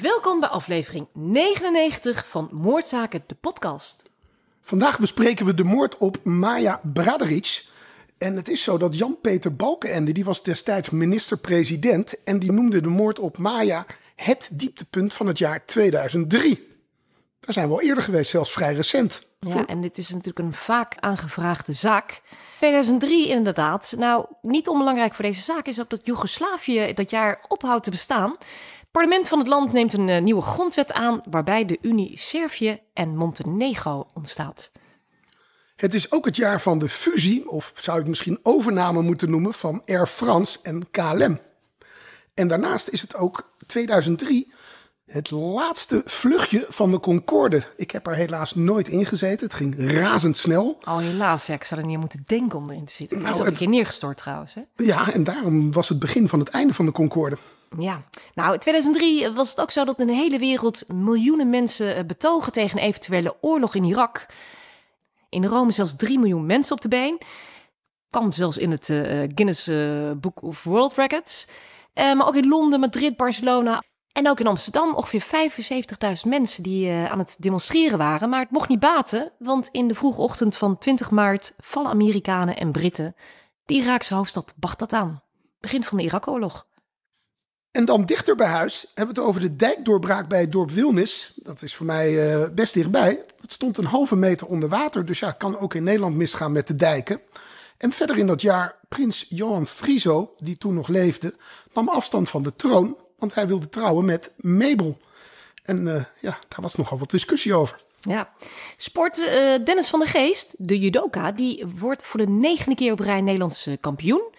Welkom bij aflevering 99 van Moordzaken, de podcast. Vandaag bespreken we de moord op Maya Braderich. En het is zo dat Jan-Peter Balkenende, die was destijds minister-president... en die noemde de moord op Maya het dieptepunt van het jaar 2003. Daar zijn we al eerder geweest, zelfs vrij recent. Ja, en dit is natuurlijk een vaak aangevraagde zaak. 2003 inderdaad. Nou, niet onbelangrijk voor deze zaak is dat Joegoslavië dat jaar ophoudt te bestaan. Het parlement van het land neemt een eh, nieuwe grondwet aan waarbij de Unie Servië en Montenegro ontstaat. Het is ook het jaar van de fusie, of zou je het misschien overname moeten noemen, van Air France en KLM. En daarnaast is het ook 2003 het laatste vluchtje van de Concorde. Ik heb er helaas nooit in gezeten. Het ging razendsnel. Al oh, helaas, ik zou er niet aan moeten denken om erin te zitten. Maar nou, is ook een keer neergestort trouwens. Hè? Ja, en daarom was het begin van het einde van de Concorde. Ja, nou in 2003 was het ook zo dat in de hele wereld miljoenen mensen eh, betogen tegen eventuele oorlog in Irak. In Rome zelfs 3 miljoen mensen op de been. Kwam zelfs in het eh, eh, Guinness uh, Book of World Records. Eh, maar ook in Londen, Madrid, Barcelona. En ook in Amsterdam ongeveer 75.000 mensen die eh, aan het demonstreren waren. Maar het mocht niet baten, want in de vroege ochtend van 20 maart vallen Amerikanen en Britten de Iraakse hoofdstad Bagdad aan. Begin van de Irak-oorlog. En dan dichter bij huis hebben we het over de dijkdoorbraak bij het dorp Wilnis. Dat is voor mij eh, best dichtbij. Dat stond een halve meter onder water, dus ja, het kan ook in Nederland misgaan met de dijken. En verder in dat jaar, prins Johan Friso, die toen nog leefde, nam afstand van de troon, want hij wilde trouwen met Mabel. En eh, ja, daar was nogal wat discussie over. Ja, sport eh, Dennis van de Geest, de judoka, die wordt voor de negende keer op rij Nederlands eh, kampioen.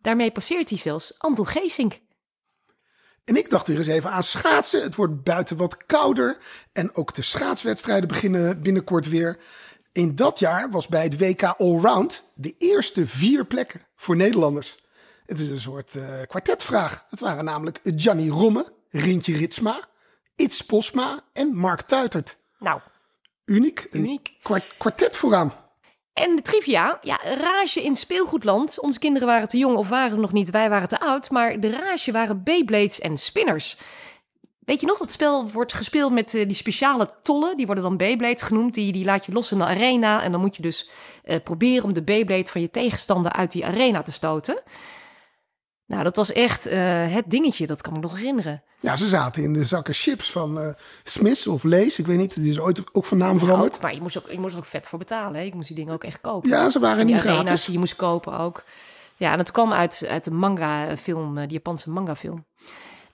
Daarmee passeert hij zelfs Anton Geesink. En ik dacht weer eens even aan schaatsen. Het wordt buiten wat kouder en ook de schaatswedstrijden beginnen binnenkort weer. In dat jaar was bij het WK Allround de eerste vier plekken voor Nederlanders. Het is een soort eh, kwartetvraag. Het waren namelijk Gianni Romme, Rintje Ritsma, Its Posma en Mark Tuitert. Nou, uniek. kwartet vooraan. En de trivia, ja, rage in speelgoedland. Onze kinderen waren te jong of waren nog niet, wij waren te oud. Maar de rage waren Beyblades en spinners. Weet je nog, dat spel wordt gespeeld met eh, die speciale tollen. Die worden dan Beyblade genoemd. Die, die laat je los in de arena. En dan moet je dus eh, proberen om de Beyblade van je tegenstander uit die arena te stoten. Nou, dat was echt eh, het dingetje. Dat kan ik nog herinneren. Ja, ze zaten in de zakken chips van Smith of Lees. Ik weet niet, die is ooit ook van naam veranderd. Nou, maar je moest, ook, je moest er ook vet voor betalen. Ik moest die dingen ook echt kopen. Ja, ze waren niet gratis. Die je moest kopen ook. Ja, en dat kwam uit, uit de manga-film, de Japanse manga-film.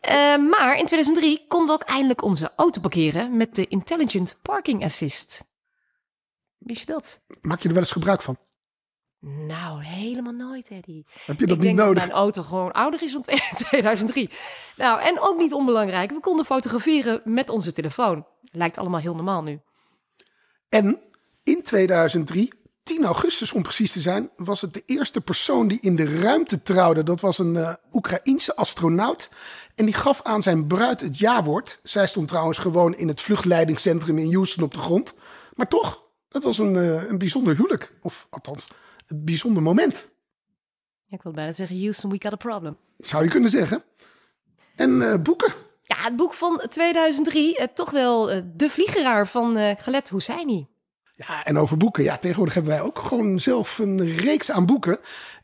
Eh, maar in 2003 konden we ook eindelijk onze auto parkeren met de Intelligent Parking Assist. Wist je dat? Maak je er wel eens gebruik van? Nou, helemaal nooit, Eddie. Heb je dat ik niet denk nodig? Dat mijn auto gewoon ouder is dan 2003. Nou, en ook niet onbelangrijk, we konden fotograferen met onze telefoon. Lijkt allemaal heel normaal nu. En in 2003, 10 augustus om precies te zijn, was het de eerste persoon die in de ruimte trouwde. Dat was een uh, Oekraïense astronaut. En die gaf aan zijn bruid het ja-woord. Zij stond trouwens gewoon in het vluchtleidingscentrum in Houston op de grond. Maar toch, dat was een, eh, een bijzonder huwelijk. Of althans, een bijzonder moment. Ik wil bijna zeggen, Houston, we got a problem. Zou je kunnen zeggen. En eh, boeken. Ja, het boek van 2003, eh, toch wel De Vliegeraar van uh, Galet Hosseini. Ja, en over boeken. Ja, tegenwoordig hebben wij ook gewoon zelf een reeks aan boeken.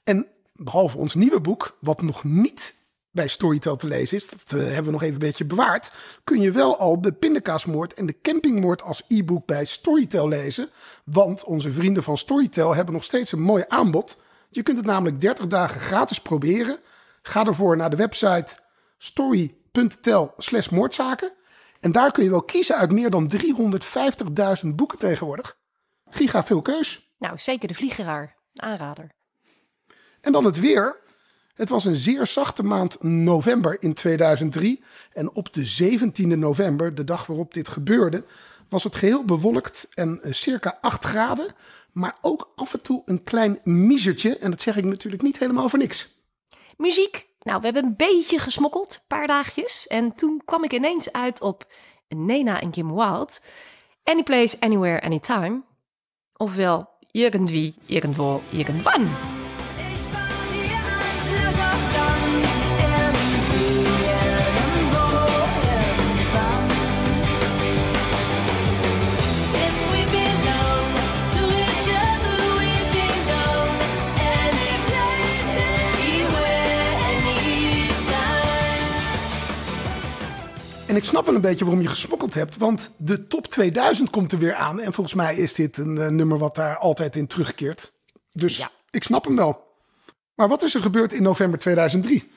En behalve ons nieuwe boek, wat nog niet bij Storytel te lezen is, dat eh, hebben we nog even een beetje bewaard, kun je wel al de pindakaasmoord en de campingmoord als e-book bij Storytel lezen. Want onze vrienden van Storytel hebben nog steeds een mooi aanbod. Je kunt het namelijk 30 dagen gratis proberen. Ga ervoor naar de website story.tel moordzaken. En daar kun je wel kiezen uit meer dan 350.000 boeken tegenwoordig. Giga veel keus. Nou, zeker de vliegeraar. Aanrader. En dan het weer. Het was een zeer zachte maand november in 2003 en op de 17e november, de dag waarop dit gebeurde, was het geheel bewolkt en eh, circa 8 graden, maar ook af en toe een klein miezertje en dat zeg ik natuurlijk niet helemaal voor niks. Muziek. Nou, we hebben een beetje gesmokkeld, een paar dagjes en toen kwam ik ineens uit op Nena en Kim Wild. Any place, anywhere, anytime. Ofwel, irgendwie, irgendwo, irgendwann. En ik snap wel een beetje waarom je gesmokkeld hebt. Want de top 2000 komt er weer aan. En volgens mij is dit een eh, nummer wat daar altijd in terugkeert. Dus ik snap hem wel. Maar wat is er gebeurd in november 2003?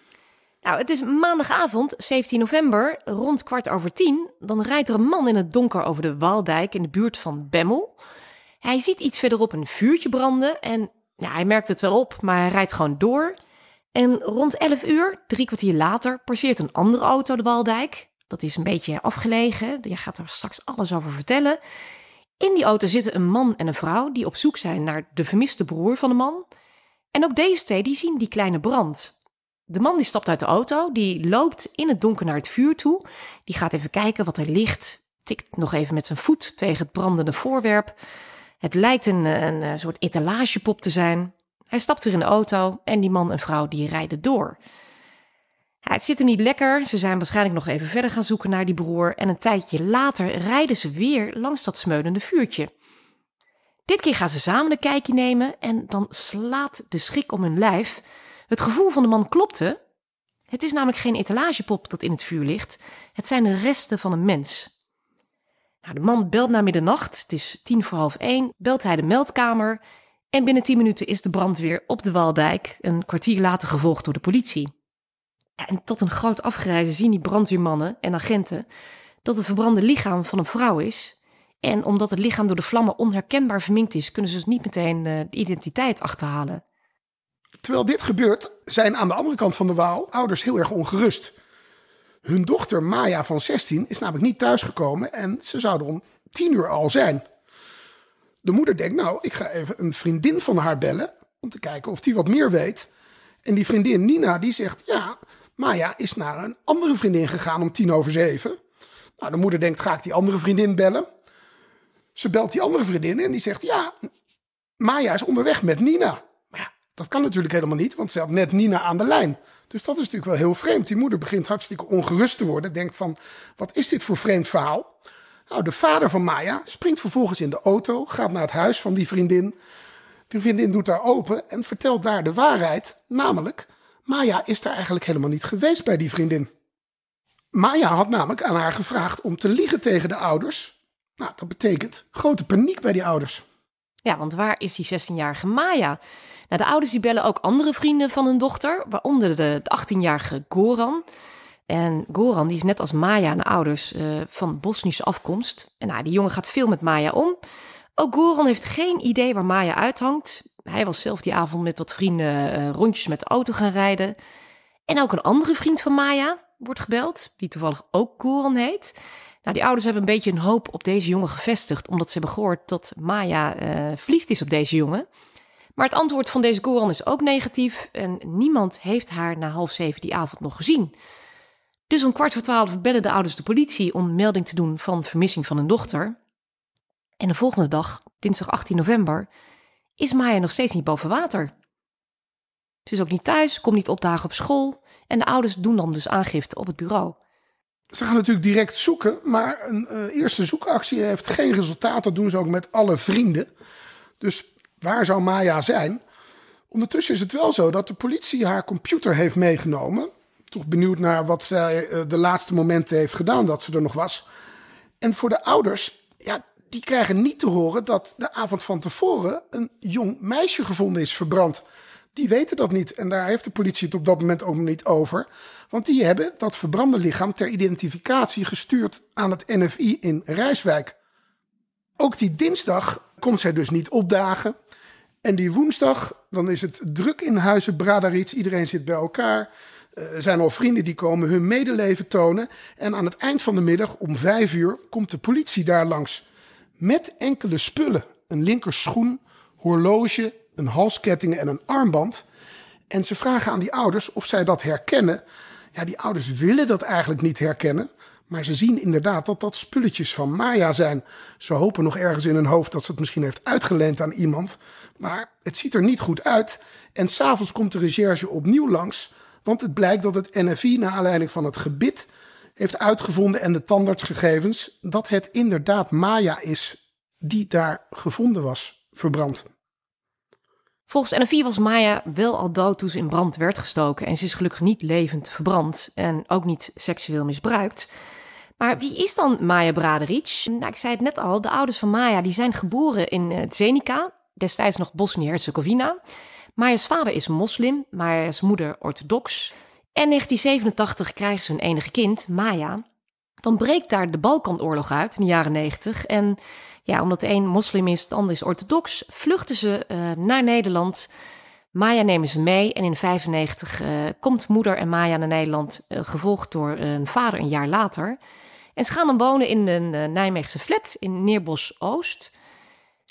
Nou, het is maandagavond, 17 november, rond kwart over tien. Dan rijdt er een man in het donker over de Waaldijk in de buurt van Bemmel. Hij ziet iets verderop een vuurtje branden en ja, hij merkt het wel op, maar hij rijdt gewoon door. En rond 11 uur, drie kwartier later, passeert een andere auto de Waaldijk. Dat is een beetje afgelegen. Je gaat er straks alles over vertellen. In die auto zitten een man en een vrouw die op zoek zijn naar de vermiste broer van de man. En ook deze twee die zien die kleine brand. De man die stapt uit de auto, die loopt in het donker naar het vuur toe. Die gaat even kijken wat er ligt. Tikt nog even met zijn voet tegen het brandende voorwerp. Het lijkt een, een soort etalagepop te zijn. Hij stapt weer in de auto en die man en vrouw die rijden door het zit hem niet lekker. Ze zijn waarschijnlijk nog even verder gaan zoeken naar die broer. En een tijdje later rijden ze weer langs dat smeulende vuurtje. Dit keer gaan ze samen een kijkje nemen en dan slaat de schrik om hun lijf. Het gevoel van de man klopte. Het is namelijk geen etalagepop dat in het vuur ligt. Het zijn de resten van een mens. Nou, de man belt na middernacht, het is tien voor half één, belt hij de meldkamer. En binnen tien minuten is de brandweer op de Waldijk, een kwartier later gevolgd door de politie. En tot een groot afgrijzen zien die brandweermannen en agenten dat het verbrande lichaam van een vrouw is. En omdat het lichaam door de vlammen onherkenbaar verminkt is, kunnen ze dus niet meteen eh, de identiteit achterhalen. Terwijl dit gebeurt, zijn aan de andere kant van de Waal ouders heel erg ongerust. Hun dochter Maya van 16 is namelijk niet thuisgekomen en ze zouden er om 10 uur al zijn. De moeder denkt, nou, ik ga even een vriendin van haar bellen om te kijken of die wat meer weet. En die vriendin Nina, die zegt, ja, Maya is naar een andere vriendin gegaan om tien over zeven. Nou, de moeder denkt, ga ik die andere vriendin bellen? Ze belt die andere vriendin en die zegt, ja, Maya is onderweg met Nina. Maar ja, dat kan natuurlijk helemaal niet, want ze had net Nina aan de lijn. Dus dat is natuurlijk wel heel vreemd. Die moeder begint hartstikke ongerust te worden. Denkt van, wat is dit voor vreemd verhaal? Nou, de vader van Maya springt vervolgens in de auto, gaat naar het huis van die vriendin. Die vriendin doet daar open en vertelt daar de waarheid. Namelijk Maya is daar eigenlijk helemaal niet geweest bij die vriendin. Maya had namelijk aan haar gevraagd om te liegen tegen de ouders. Nou, dat betekent grote paniek bij die ouders. Ja, want waar is die 16-jarige Maya? Nou, de ouders die bellen ook andere vrienden van hun dochter, waaronder de 18-jarige Goran. En Goran die is net als Maya een ouders eh, van Bosnische afkomst. En nou, die jongen gaat veel met Maya om. Ook Goran heeft geen idee waar Maya uithangt. Hij was zelf die avond met wat vrienden eh, rondjes met de auto gaan rijden. En ook een andere vriend van Maya wordt gebeld, die toevallig ook Koran heet. Nou, die ouders hebben een beetje een hoop op deze jongen gevestigd, omdat ze hebben gehoord dat Maya uh, verliefd is op deze jongen. Maar het antwoord van deze Koran is ook negatief en niemand heeft haar na half zeven die avond nog gezien. Dus om kwart voor twaalf bellen de ouders de politie om melding te doen van vermissing van hun dochter. En de volgende dag, dinsdag 18 november, is Maya nog steeds niet boven water. Ze is ook niet thuis, komt niet opdagen op school en de ouders doen dan dus aangifte op het bureau. Ze gaan natuurlijk direct zoeken, maar een eh, eerste zoekactie heeft geen resultaat. Dat doen ze ook met alle vrienden. Dus waar zou Maya zijn? Ondertussen is het wel zo dat de politie haar computer heeft meegenomen. Toch benieuwd naar wat zij eh, de laatste momenten heeft gedaan dat ze er nog was. En voor de ouders, ja, die krijgen niet te horen dat de avond van tevoren een jong meisje gevonden is verbrand. Die weten dat niet en daar heeft de politie het op dat moment ook niet over. Want die hebben dat verbrande lichaam ter identificatie gestuurd aan het NFI in Rijswijk. Ook die dinsdag komt zij dus niet opdagen. En die woensdag, dan is het druk in huizen Braderich, Iedereen zit bij elkaar. Eh, er zijn al vrienden die komen hun medeleven tonen. En aan het eind van de middag, om vijf uur, komt de politie daar langs met enkele spullen. Een linkerschoen, horloge, een halsketting en een armband. En ze vragen aan die ouders of zij dat herkennen. Ja, die ouders willen dat eigenlijk niet herkennen. Maar ze zien inderdaad dat dat spulletjes van Maya zijn. Ze hopen nog ergens in hun hoofd dat ze het misschien heeft uitgeleend aan iemand. Maar het ziet er niet goed uit. En s'avonds komt de recherche opnieuw langs. Want het blijkt dat het NFI, naar aanleiding van het gebit heeft uitgevonden en de tandartsgegevens dat het inderdaad Maya is die daar gevonden was, verbrand. Volgens NFI was Maya wel al dood toen ze in brand werd gestoken en ze is gelukkig niet levend verbrand en ook niet seksueel misbruikt. Maar wie is dan Maya Braderic? Nou, ik zei het net al, de ouders van Maya die zijn geboren in eh, Zenica, destijds nog Bosnië-Herzegovina. Maya's vader is moslim, Maya's moeder orthodox. En 1987 krijgen ze hun enige kind, Maya. Dan breekt daar de Balkanoorlog uit in de jaren 90. En ja, omdat de een moslim is, de ander is orthodox, vluchten ze eh, naar Nederland. Maya nemen ze mee en in 1995 eh, komt moeder en Maya naar Nederland, eh, gevolgd door een vader een jaar later. En ze gaan dan wonen in een Nijmeegse flat in Neerbos Oost.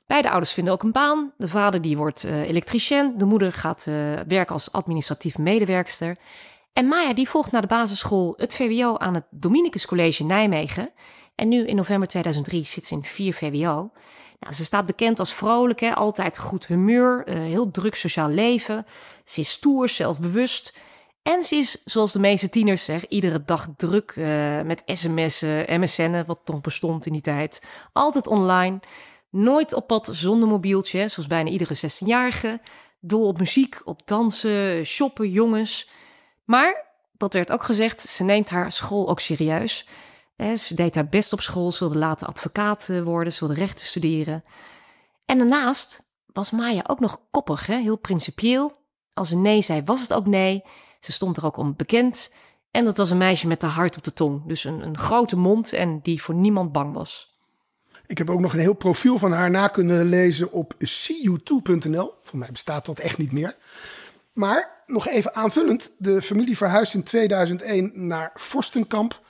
Beide ouders vinden ook een baan. De vader die wordt elektricien, de moeder gaat werken als administratief medewerkster. En Maya die volgt naar de basisschool het VWO aan het Dominicus College Nijmegen. En nu in november 2003 zit ze in 4 VWO. Nou, ze staat bekend als vrolijk, hè? altijd goed humeur, eh, heel druk sociaal leven. Ze is stoer, zelfbewust. En ze is, zoals de meeste tieners zeggen, iedere dag druk eh, met sms'en, msn'en, wat toch bestond in die tijd. Altijd online, nooit op pad zonder mobieltje, zoals bijna iedere 16-jarige. Dol op muziek, op dansen, shoppen, jongens... Maar, dat werd ook gezegd, ze neemt haar school ook serieus. Ze deed haar best op school, ze wilde later advocaat eh, worden, ze wilde rechten studeren. En daarnaast was Maya ook nog koppig, hè? heel principieel. Als ze nee zei, was het ook nee. Ze stond er ook om bekend. En dat was een meisje met de hart op de tong. Dus een, een grote mond en die voor niemand bang was. Ik heb ook nog een heel profiel van haar na kunnen lezen op cu2.nl. Voor mij bestaat dat echt niet meer. Maar nog even aanvullend, de familie verhuist in 2001 naar Vorstenkamp.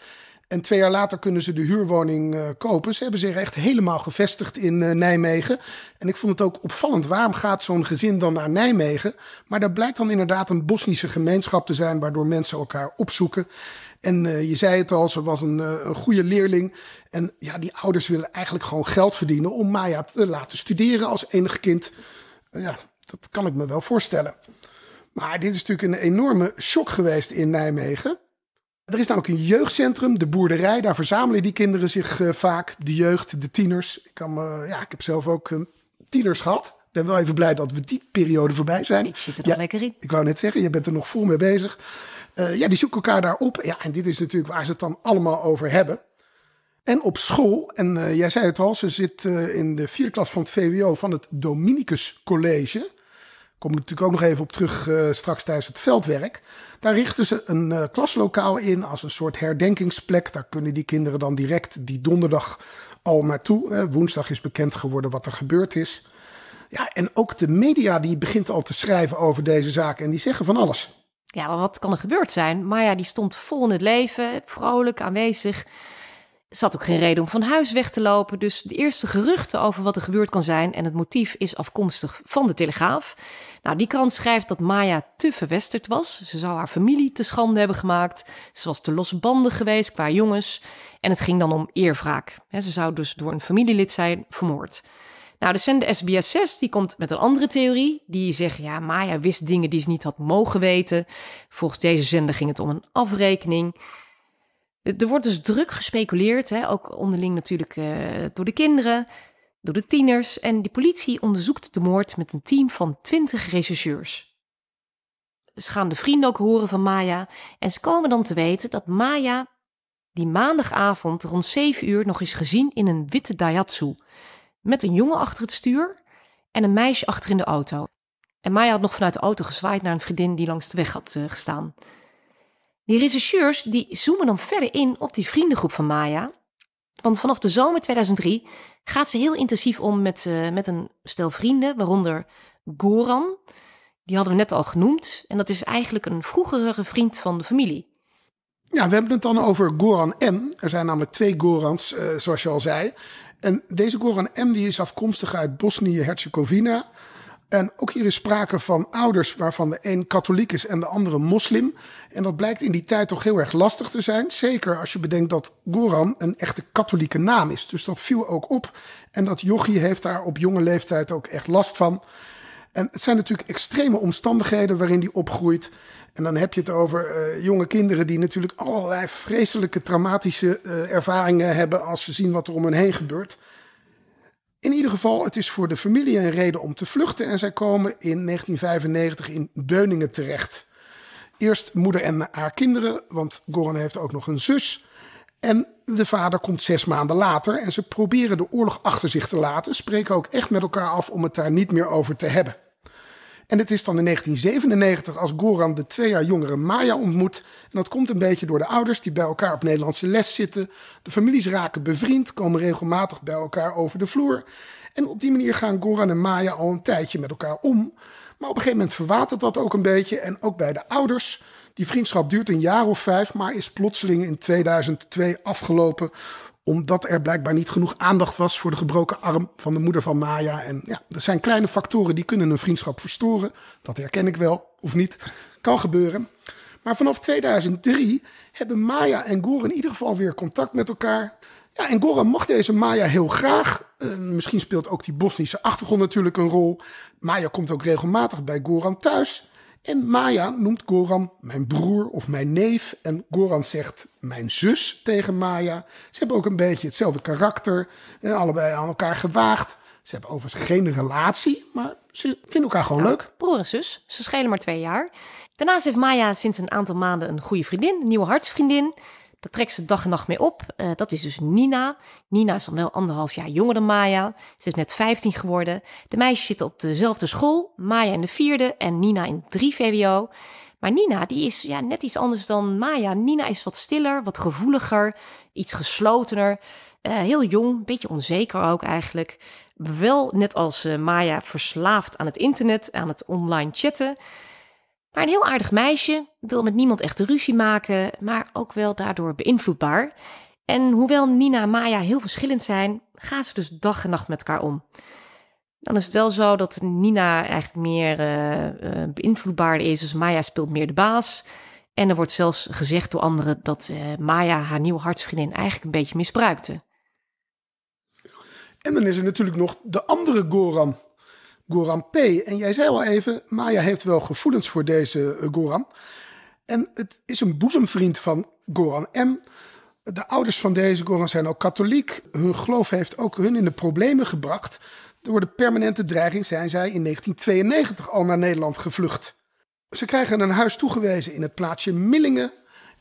En twee jaar later kunnen ze de huurwoning eh, kopen. Ze hebben zich echt helemaal gevestigd in eh, Nijmegen. En ik vond het ook opvallend. Waarom gaat zo'n gezin dan naar Nijmegen? Maar daar blijkt dan inderdaad een Bosnische gemeenschap te zijn, waardoor mensen elkaar opzoeken. En eh, je zei het al, ze was een, een, goede leerling. En ja, die ouders willen eigenlijk gewoon geld verdienen om Maya te laten studeren als enig kind. ja, dat kan ik me wel voorstellen. Maar dit is natuurlijk een enorme shock geweest in Nijmegen. Er is namelijk een jeugdcentrum, de boerderij. Daar verzamelen die kinderen zich eh, vaak, de jeugd, de tieners. Ik, kan, ja, ik heb zelf ook ehm, tieners gehad. Ik ben wel even blij dat we die periode voorbij zijn. Ik zit er wel lekker in. Ik wou net zeggen, je bent er nog vol mee bezig. Eh, ja, die zoeken elkaar daar op. Ja, en dit is natuurlijk waar ze het dan allemaal over hebben. En op school, en eh, jij zei het al, ze zit in de vierde klas van het VWO van het Dominicus College kom natuurlijk ook nog even op terug eh, straks tijdens het veldwerk. Daar richten ze een eh, klaslokaal in als een soort herdenkingsplek. Daar kunnen die kinderen dan direct die donderdag al naartoe. Hè. Woensdag is bekend geworden wat er gebeurd is. Ja, en ook de media die begint al te schrijven over deze zaak en die zeggen van alles. Ja, maar wat kan er gebeurd zijn? Maya die stond vol in het leven, vrolijk aanwezig zat ook geen reden om van huis weg te lopen. Dus de eerste geruchten over wat er gebeurd kan zijn en het motief is afkomstig van de Telegraaf. Nou, die krant schrijft dat Maya te verwesterd was. Ze zou haar familie te schande hebben gemaakt. Ze was te losbandig geweest qua jongens. En het ging dan om eerwraak. Ze zou dus door een familielid zijn vermoord. Nou, de zender SBS6 die komt met een andere theorie. Die zegt, ja, Maya wist dingen die ze niet had mogen weten. Volgens deze zender ging het om een afrekening. Er wordt dus druk gespeculeerd, hè? ook onderling natuurlijk eh, door de kinderen, door de tieners. En de politie onderzoekt de moord met een team van 20 rechercheurs. Ze gaan de vrienden ook horen van Maya en ze komen dan te weten dat Maya die maandagavond rond 7 uur nog is gezien in een witte Daihatsu. Met een jongen achter het stuur en een meisje achter in de auto. En Maya had nog vanuit de auto gezwaaid naar een vriendin die langs de weg had eh, gestaan. Die rechercheurs die zoomen dan verder in op die vriendengroep van Maya. Want vanaf de zomer 2003 gaat ze heel intensief om met, eh, met een stel vrienden, waaronder Goran. Die hadden we net al genoemd. En dat is eigenlijk een vroegere vriend van de familie. Ja, we hebben het dan over Goran M. Er zijn namelijk twee Gorans, eh, zoals je al zei. En deze Goran M. die is afkomstig uit Bosnië-Herzegovina. En ook hier is sprake van ouders waarvan de een katholiek is en de andere moslim. En dat blijkt in die tijd toch heel erg lastig te zijn. Zeker als je bedenkt dat Goran een echte katholieke naam is. Dus dat viel ook op. En dat jochie heeft daar op jonge leeftijd ook echt last van. En het zijn natuurlijk extreme omstandigheden waarin die opgroeit. En dan heb je het over eh, jonge kinderen die natuurlijk allerlei vreselijke traumatische eh, ervaringen hebben als ze zien wat er om hen heen gebeurt. In ieder geval, het is voor de familie een reden om te vluchten en zij komen in 1995 in Beuningen terecht. Eerst moeder en haar kinderen, want Goran heeft ook nog een zus. En de vader komt zes maanden later en ze proberen de oorlog achter zich te laten, spreken ook echt met elkaar af om het daar niet meer over te hebben. En het is dan in 1997 als Goran de twee jaar jongere Maya ontmoet. En dat komt een beetje door de ouders die bij elkaar op Nederlandse les zitten. De families raken bevriend, komen regelmatig bij elkaar over de vloer. En op die manier gaan Goran en Maya al een tijdje met elkaar om. Maar op een gegeven moment verwatert dat ook een beetje. En ook bij de ouders. Die vriendschap duurt een jaar of vijf, maar is plotseling in 2002 afgelopen omdat er blijkbaar niet genoeg aandacht was voor de gebroken arm van de moeder van Maya. En ja, er zijn kleine factoren die kunnen een vriendschap verstoren. Dat herken ik wel, of niet. Kan gebeuren. Maar vanaf 2003 hebben Maya en Goran in ieder geval weer contact met elkaar. Ja, en Goran mocht deze Maya heel graag. Uh, misschien speelt ook die Bosnische achtergrond natuurlijk een rol. Maya komt ook regelmatig bij Goran thuis. En Maya noemt Goran mijn broer of mijn neef. En Goran zegt mijn zus tegen Maya. Ze hebben ook een beetje hetzelfde karakter. En allebei aan elkaar gewaagd. Ze hebben overigens geen relatie, maar ze vinden elkaar gewoon nou, leuk. Broer en zus, ze schelen maar twee jaar. Daarnaast heeft Maya sinds een aantal maanden een goede vriendin, een nieuwe hartsvriendin. Dat trekt ze dag en nacht mee op. Eh, dat is dus Nina. Nina is dan wel anderhalf jaar jonger dan Maya. Ze is net 15 geworden. De meisjes zitten op dezelfde school. Maya in de vierde en Nina in drie VWO. Maar Nina, die is ja, net iets anders dan Maya. Nina is wat stiller, wat gevoeliger, iets geslotener. Eh, heel jong, een beetje onzeker ook eigenlijk. Wel net als eh, Maya verslaafd aan het internet, aan het online chatten. Maar een heel aardig meisje, wil met niemand echt ruzie maken, maar ook wel daardoor beïnvloedbaar. En hoewel Nina en Maya heel verschillend zijn, gaan ze dus dag en nacht met elkaar om. Dan is het wel zo dat Nina eigenlijk meer uh, eh, eh, beïnvloedbaar is, dus Maya speelt meer de baas. En er wordt zelfs gezegd door anderen dat eh, Maya haar nieuwe hartsvriendin eigenlijk een beetje misbruikte. En dan is er natuurlijk nog de andere Goran, Goran P. En jij zei al even, Maya heeft wel gevoelens voor deze eh, Goran. En het is een boezemvriend van Goran M. De ouders van deze Goran zijn ook katholiek. Hun geloof heeft ook hun in de problemen gebracht. Door de permanente dreiging zijn zij in 1992 al naar Nederland gevlucht. Ze krijgen een huis toegewezen in het plaatsje Millingen.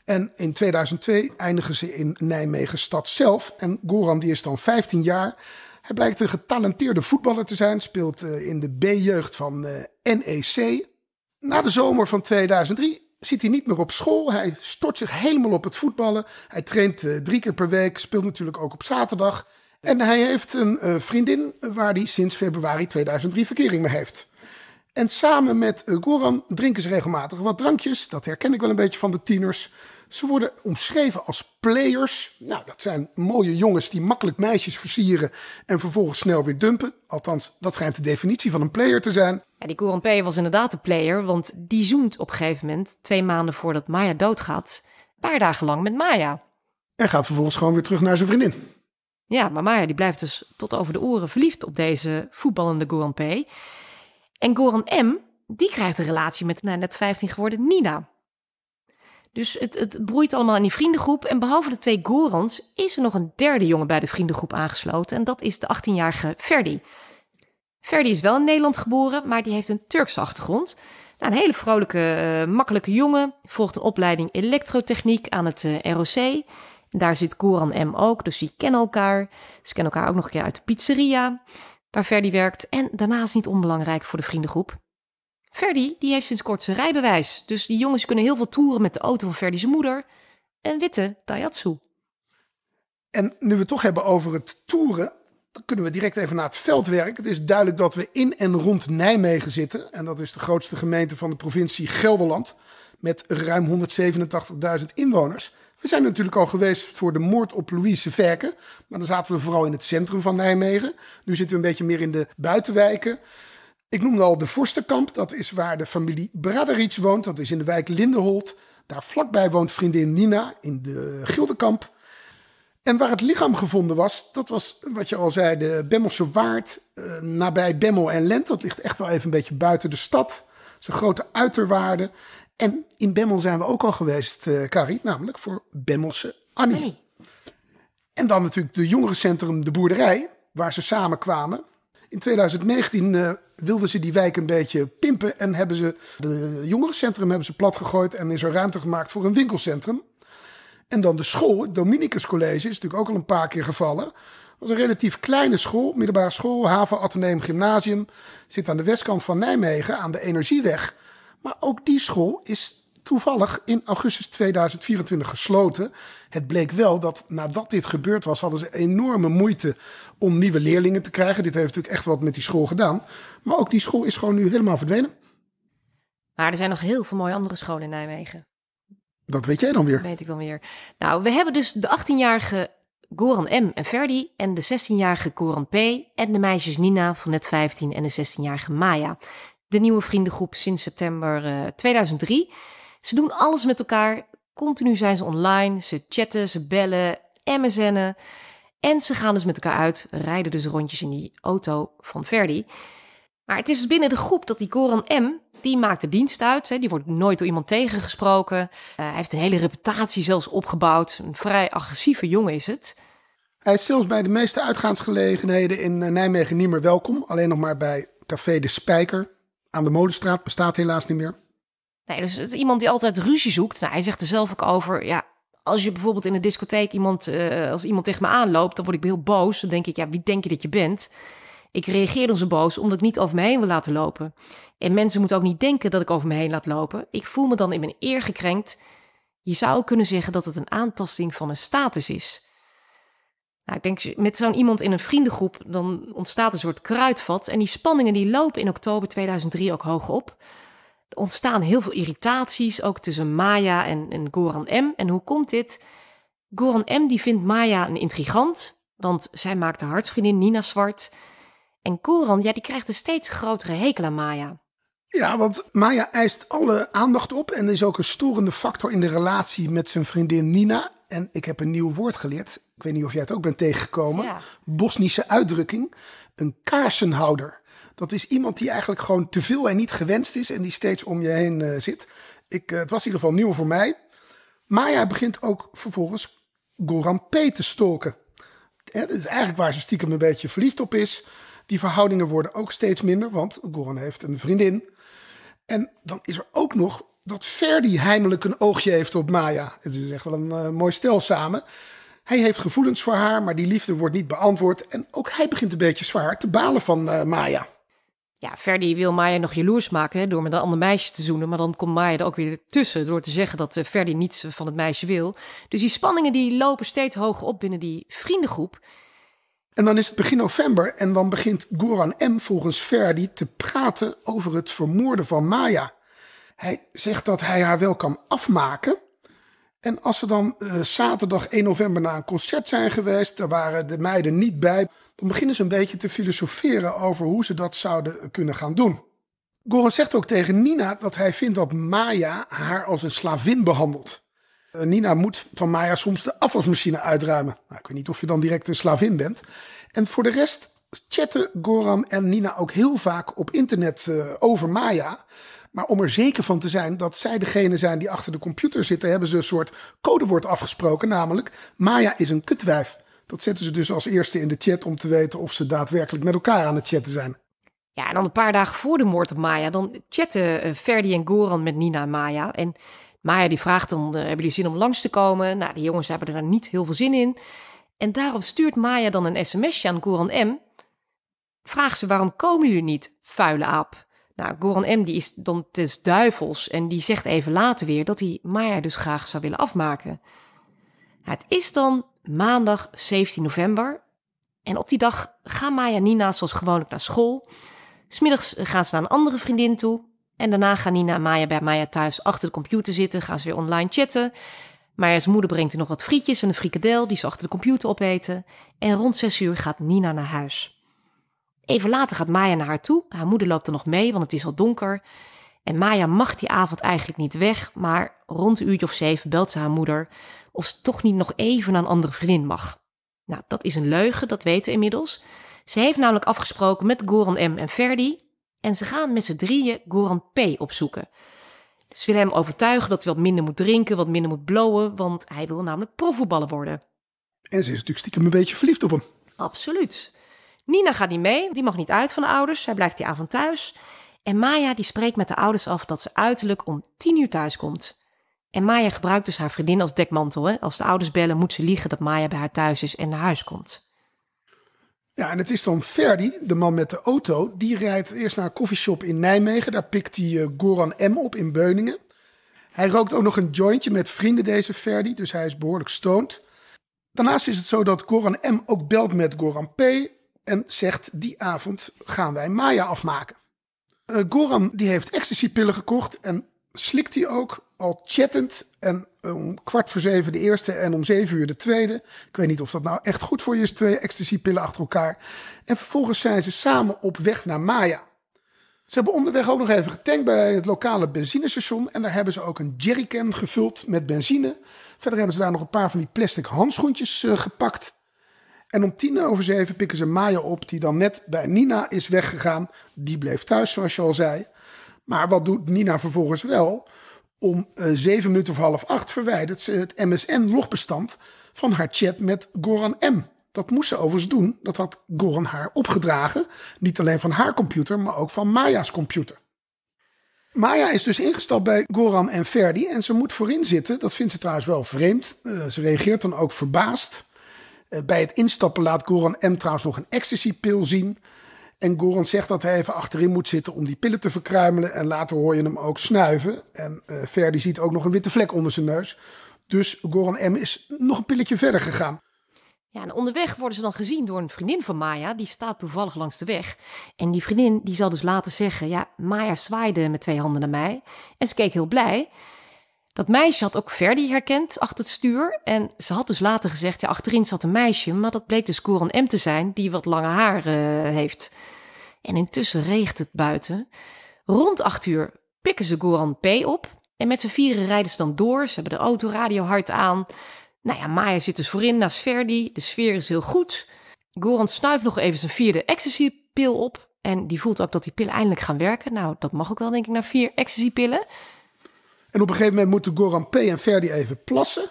En in 2002 eindigen ze in Nijmegen stad zelf. En Goran die is dan 15 jaar hij blijkt een getalenteerde voetballer te zijn, speelt eh, in de B-jeugd van eh, NEC. Na de zomer van 2003 zit hij niet meer op school. Hij stort zich helemaal op het voetballen. Hij traint eh, drie keer per week, speelt natuurlijk ook op zaterdag. En hij heeft een vriendin waar hij sinds februari 2003 verkering mee heeft. En samen met Goran drinken ze regelmatig wat drankjes. Dat herken ik wel een beetje van de tieners. Ze worden omschreven als players. Nou, dat zijn mooie jongens die makkelijk meisjes versieren en vervolgens snel weer dumpen. Althans, dat schijnt de definitie van een player te zijn. Ja, die Coran P. was inderdaad een player, want die zoent op een gegeven moment, twee maanden voordat Maya doodgaat, een paar dagen lang met Maya. En gaat vervolgens gewoon weer terug naar zijn vriendin. Ja, maar Maya die blijft dus tot over de oren verliefd op deze voetballende Goran P. En Goran M, die krijgt een relatie met nou, net 15 geworden Nina. Dus het, het broeit allemaal in die vriendengroep. En behalve de twee Gorans is er nog een derde jongen bij de vriendengroep aangesloten. En dat is de 18-jarige Ferdi. Ferdi is wel in Nederland geboren, maar die heeft een Turkse achtergrond. Nou, een hele vrolijke, eh, makkelijke jongen. Volgt een opleiding elektrotechniek aan het eh, ROC. En daar zit Goran M ook, dus die kennen elkaar. Ze kennen elkaar ook nog een keer uit de pizzeria waar Ferdi werkt. En daarnaast niet onbelangrijk voor de vriendengroep. Ferdi, die heeft sinds kort zijn rijbewijs. Dus die jongens kunnen heel veel toeren met de auto van Ferdi's moeder. En witte Daihatsu. En nu we het toch hebben over het toeren, dan kunnen we direct even naar het veldwerk. Het is duidelijk dat we in en rond Nijmegen zitten. En dat is de grootste gemeente van de provincie Gelderland. Met ruim 187.000 inwoners. We zijn natuurlijk al geweest voor de moord op Louise Verke. Maar dan zaten we vooral in het centrum van Nijmegen. Nu zitten we een beetje meer in de buitenwijken. Ik noemde al de Vorstenkamp, dat is waar de familie Braderits woont. Dat is in de wijk Lindenholt. Daar vlakbij woont vriendin Nina in de Gildenkamp. En waar het lichaam gevonden was, dat was wat je al zei, de Bemmelse Waard. Eh, nabij Bemmel en Lent, dat ligt echt wel even een beetje buiten de stad. Zo'n grote uiterwaarde. En in Bemmel zijn we ook al geweest, eh, Carrie, namelijk voor Bemmelse Annie. En dan natuurlijk de jongerencentrum De Boerderij, waar ze samen kwamen. In 2019 eh, wilden ze die wijk een beetje pimpen en hebben ze de jongerencentrum hebben ze plat gegooid en is er ruimte gemaakt voor een winkelcentrum. En dan de school, het Dominicus College, is natuurlijk ook al een paar keer gevallen. Dat was een relatief kleine school, middelbare school, haven, ateneum, gymnasium. Zit aan de westkant van Nijmegen, aan de Energieweg. Maar ook die school is toevallig in augustus 2024 gesloten het bleek wel dat nadat dit gebeurd was, hadden ze enorme moeite om nieuwe leerlingen te krijgen. Dit heeft natuurlijk echt wat met die school gedaan. Maar ook die school is gewoon nu helemaal verdwenen. Maar er zijn nog heel veel mooie andere scholen in Nijmegen. Dat weet jij dan weer. Dat weet ik dan weer. Nou, we hebben dus de 18-jarige Goran M. en Ferdi en de 16-jarige Goran P. en de meisjes Nina van net 15 en de 16-jarige Maya. De nieuwe vriendengroep sinds september 2003. Eh, ze doen alles met elkaar Continu zijn ze online, ze chatten, ze bellen, MSN'en. En ze gaan dus met elkaar uit, rijden dus rondjes in die auto van Verdi. Maar het is dus binnen de groep dat die Goran M., die maakt de dienst uit. Hè. Die wordt nooit door iemand tegengesproken. Uh, hij heeft een hele reputatie zelfs opgebouwd. Een vrij agressieve jongen is het. Hij is zelfs bij de meeste uitgaansgelegenheden in eh, Nijmegen niet meer welkom. Alleen nog maar bij Café de Spijker aan de Modestraat Bestaat helaas niet meer. Nee, dus het is iemand die altijd ruzie zoekt. Nou, hij zegt er zelf ook over, ja, als je bijvoorbeeld in een discotheek iemand, eh, als iemand tegen me aanloopt, dan word ik heel boos. Dan denk ik, ja, wie denk je dat je bent? Ik reageer dan zo boos omdat ik niet over me heen wil laten lopen. En mensen moeten ook niet denken dat ik over me heen laat lopen. Ik voel me dan in mijn eer gekrenkt. Je zou kunnen zeggen dat het een aantasting van mijn status is. Nou, ik denk, met zo'n iemand in een vriendengroep, dan ontstaat een soort kruidvat. En die spanningen die lopen in oktober 2003 ook hoog op. Er ontstaan heel veel irritaties, ook tussen Maya en, en Goran M. En hoe komt dit? Goran M. die vindt Maya een intrigant, want zij maakt de hartsvriendin Nina zwart. En Goran, ja, die krijgt een steeds grotere hekel aan Maya. Ja, want Maya eist alle aandacht op en is ook een storende factor in de relatie met zijn vriendin Nina. En ik heb een nieuw woord geleerd. Ik weet niet of jij het ook bent tegengekomen. Bosnische uitdrukking. Een kaarsenhouder. Dat is iemand die eigenlijk gewoon te veel en niet gewenst is en die steeds om je heen eh, zit. Ik, eh, het was in ieder geval nieuw voor mij. Maya begint ook vervolgens Goran P. te stoken. dat is eigenlijk waar ze stiekem een beetje verliefd op is. Die verhoudingen worden ook steeds minder, want Goran heeft een vriendin. En dan is er ook nog dat Ferdi heimelijk een oogje heeft op Maya. Het is echt wel een eh, mooi stel samen. Hij heeft gevoelens voor haar, maar die liefde wordt niet beantwoord. En ook hij begint een beetje zwaar te balen van Maya ja, Ferdi wil Maya nog jaloers maken door met een ander meisje te zoenen. Maar dan komt Maya er ook weer tussen door te zeggen dat eh, Ferdi niets eh, van het meisje wil. Dus die spanningen die lopen steeds hoger op binnen die vriendengroep. En dan is het begin november en dan begint Goran M. volgens Ferdi te praten over het vermoorden van Maya. Hij zegt dat hij haar wel kan afmaken. En als ze dan eh, zaterdag 1 november naar een concert zijn geweest, daar waren de meiden niet bij dan beginnen ze een beetje te filosoferen over hoe ze dat zouden kunnen gaan doen. Goran zegt ook tegen Nina dat hij vindt dat Maya haar als een slavin behandelt. Eh, Nina moet van Maya soms de afwasmachine uitruimen. Nou, ik weet niet of je dan direct een slavin bent. En voor de rest chatten Goran en Nina ook heel vaak op internet eh, over Maya. Maar om er zeker van te zijn dat zij degene zijn die achter de computer zitten, hebben ze een soort codewoord afgesproken. Namelijk: Maya is een kutwijf. Dat zetten ze dus als eerste in de chat om te weten of ze daadwerkelijk met elkaar aan het chatten zijn. Ja, en dan een paar dagen voor de moord op Maya, dan chatten eh, Ferdi en Goran met Nina en Maya. En Maya die vraagt dan, eh, hebben jullie zin om langs te komen? Nou, de jongens hebben er niet heel veel zin in. En daarop stuurt Maya dan een sms'je aan Goran M. Vraagt ze, waarom komen jullie niet, vuile aap? Nou, Goran M. die is dan des duivels en die zegt even later weer dat hij Maya dus graag zou willen afmaken. Nou, het is dan maandag 17 november. En op die dag gaan Maya en Nina zoals gewoonlijk naar school. Smiddags gaan ze naar een andere vriendin toe. En daarna gaan Nina en Maya bij Maya thuis achter de computer zitten. Gaan ze weer online chatten. Maya's moeder brengt er nog wat frietjes en een frikadel die ze achter de computer opeten. En rond 6 uur gaat Nina naar huis. Even later gaat Maya naar haar toe. Haar moeder loopt er nog mee, want het is al donker. En Maya mag die avond eigenlijk niet weg, maar rond een uurtje of zeven belt ze haar moeder of ze toch niet nog even naar een andere vriendin mag. Nou, dat is een leugen, dat weten inmiddels. Ze heeft namelijk afgesproken met Goran M. en Ferdi en ze gaan met z'n drieën Goran P. opzoeken. Ze dus willen hem overtuigen dat hij wat minder moet drinken, wat minder moet blowen, want hij wil namelijk profvoetballer worden. En ze is natuurlijk stiekem een beetje verliefd op hem. Absoluut. Nina gaat niet mee, die mag niet uit van de ouders, zij blijft die avond thuis. En Maya die spreekt met de ouders af dat ze uiterlijk om tien uur thuis komt. En Maya gebruikt dus haar vriendin als dekmantel. Hè? Als de ouders bellen, moet ze liegen dat Maya bij haar thuis is en naar huis komt. Ja, en het is dan Ferdi, de man met de auto, die rijdt eerst naar een koffieshop in Nijmegen. Daar pikt hij eh, Goran M. op in Beuningen. Hij rookt ook nog een jointje met vrienden, deze Ferdi, dus hij is behoorlijk stoned. Daarnaast is het zo dat Goran M. ook belt met Goran P. en zegt, die avond gaan wij Maya afmaken. Eh, Goran die heeft ecstasypillen gekocht en slikt hij ook al chattend. En eh, om kwart voor zeven de eerste en om zeven uur de tweede. Ik weet niet of dat nou echt goed voor je is, twee ecstasypillen achter elkaar. En vervolgens zijn ze samen op weg naar Maya. Ze hebben onderweg ook nog even getankt bij het lokale benzinestation. En daar hebben ze ook een jerrycan gevuld met benzine. Verder hebben ze daar nog een paar van die plastic handschoentjes eh, gepakt. En om tien over zeven pikken ze Maya op, die dan net bij Nina is weggegaan. Die bleef thuis, zoals je al zei. Maar wat doet Nina vervolgens wel? Om eh, zeven minuten voor half acht verwijdert ze het MSN-logbestand van haar chat met Goran M. Dat moest ze overigens doen. Dat had Goran haar opgedragen. Niet alleen van haar computer, maar ook van Maya's computer. Maya is dus ingestapt bij Goran en Ferdi en ze moet voorin zitten. Dat vindt ze trouwens wel vreemd. Eh, ze reageert dan ook verbaasd. Eh, bij het instappen laat Goran M trouwens nog een XTC-pil zien. En Goran zegt dat hij even achterin moet zitten om die pillen te verkruimelen. En later hoor je hem ook snuiven. En uh, eh, Verdi ziet ook nog een witte vlek onder zijn neus. Dus Goran M. is nog een pilletje verder gegaan. Ja, en onderweg worden ze dan gezien door een vriendin van Maya. Die staat toevallig langs de weg. En die vriendin die zal dus later zeggen... ja, Maya zwaaide met twee handen naar mij. En ze keek heel blij. Dat meisje had ook Ferdi herkend achter het stuur. En ze had dus later gezegd... ja, achterin zat een meisje. Maar dat bleek dus Goran M. te zijn... die wat lange haar eh, heeft... En intussen regent het buiten. Rond acht uur pikken ze Goran P. op. En met z'n vieren rijden ze dan door. Ze hebben de auto radio hard aan. Nou ja, Maya zit dus voorin naast Ferdi. De sfeer is heel goed. Goran snuift nog even zijn vierde ecstasy-pil op. En die voelt ook dat die pillen eindelijk gaan werken. Nou, dat mag ook wel, denk ik, naar vier ecstasy-pillen. En op een gegeven moment moeten Goran P. en Ferdi even plassen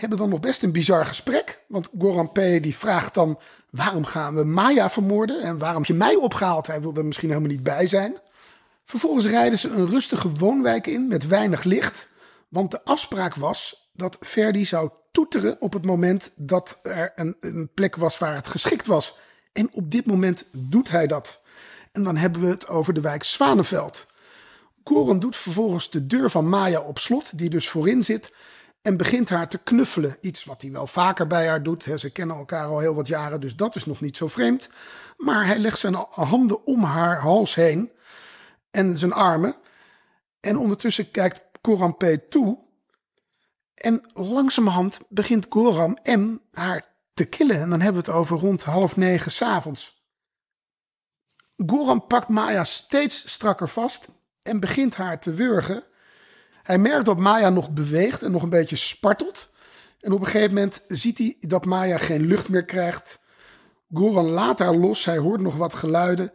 hebben dan nog best een bizar gesprek. Want Goran P. die vraagt dan waarom gaan we Maya vermoorden en waarom heb je mij opgehaald? Hij wilde er misschien helemaal niet bij zijn. Vervolgens rijden ze een rustige woonwijk in met weinig licht. Want de afspraak was dat Verdi zou toeteren op het moment dat er een, plek was waar het geschikt was. En op dit moment doet hij dat. En dan hebben we het over de wijk Zwaneveld. Goran doet vervolgens de deur van Maya op slot, die dus voorin zit. En begint haar te knuffelen. Iets wat hij wel vaker bij haar doet. ze kennen elkaar al heel wat jaren, dus dat is nog niet zo vreemd. Maar hij legt zijn handen om haar hals heen en zijn armen. En ondertussen kijkt Goram P. toe. En langzamerhand begint Goram M. haar te killen. En dan hebben we het over rond half negen s'avonds. Goran pakt Maya steeds strakker vast en begint haar te wurgen. Hij merkt dat Maya nog beweegt en nog een beetje spartelt. En op een gegeven moment ziet hij dat Maya geen lucht meer krijgt. Goran laat haar los. Hij hoort nog wat geluiden.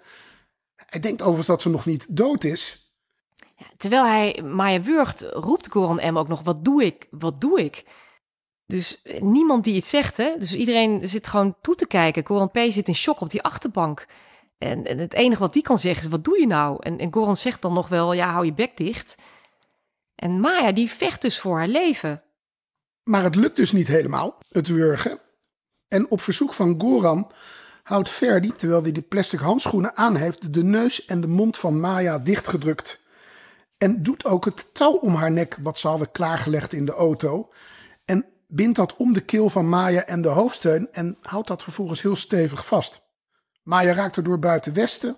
Hij denkt overigens dat ze nog niet dood is. Ja, terwijl hij Maya wurgt, roept Goran M ook nog: Wat doe ik? Wat doe ik? Dus eh, niemand die iets zegt, hè? Dus iedereen zit gewoon toe te kijken. Goran P. zit in shock op die achterbank. En, en het enige wat die kan zeggen is: Wat doe je nou? En, en Goran zegt dan nog wel: Ja, hou je bek dicht. En Maya die vecht dus voor haar leven. Maar het lukt dus niet helemaal, het wurgen. En op verzoek van Goran houdt Ferdi, terwijl hij de plastic handschoenen aan heeft, de neus en de mond van Maya dichtgedrukt. En doet ook het touw om haar nek wat ze hadden klaargelegd in de auto. En bindt dat om de keel van Maya en de hoofdsteun en houdt dat vervolgens heel stevig vast. Maya raakt erdoor buiten Westen.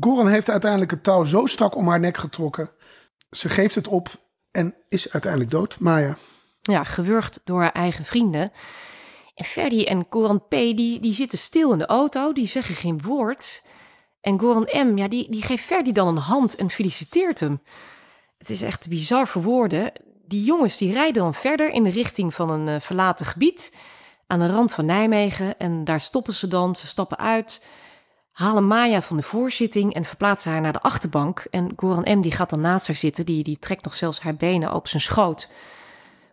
Goran heeft uiteindelijk het touw zo strak om haar nek getrokken. Ze geeft het op en is uiteindelijk dood, Maya. Ja, gewurgd door haar eigen vrienden. En Ferdi en Goran P. Die, die zitten stil in de auto, die zeggen geen woord. En Goran M. Ja, die, die geeft Ferdi dan een hand en feliciteert hem. Het is echt bizar voor woorden. Die jongens die rijden dan verder in de richting van een eh, verlaten gebied aan de rand van Nijmegen. En daar stoppen ze dan, ze stappen uit halen Maya van de voorzitting en verplaatsen haar naar de achterbank. En Goran M. die gaat dan naast haar zitten, die, die trekt nog zelfs haar benen op zijn schoot.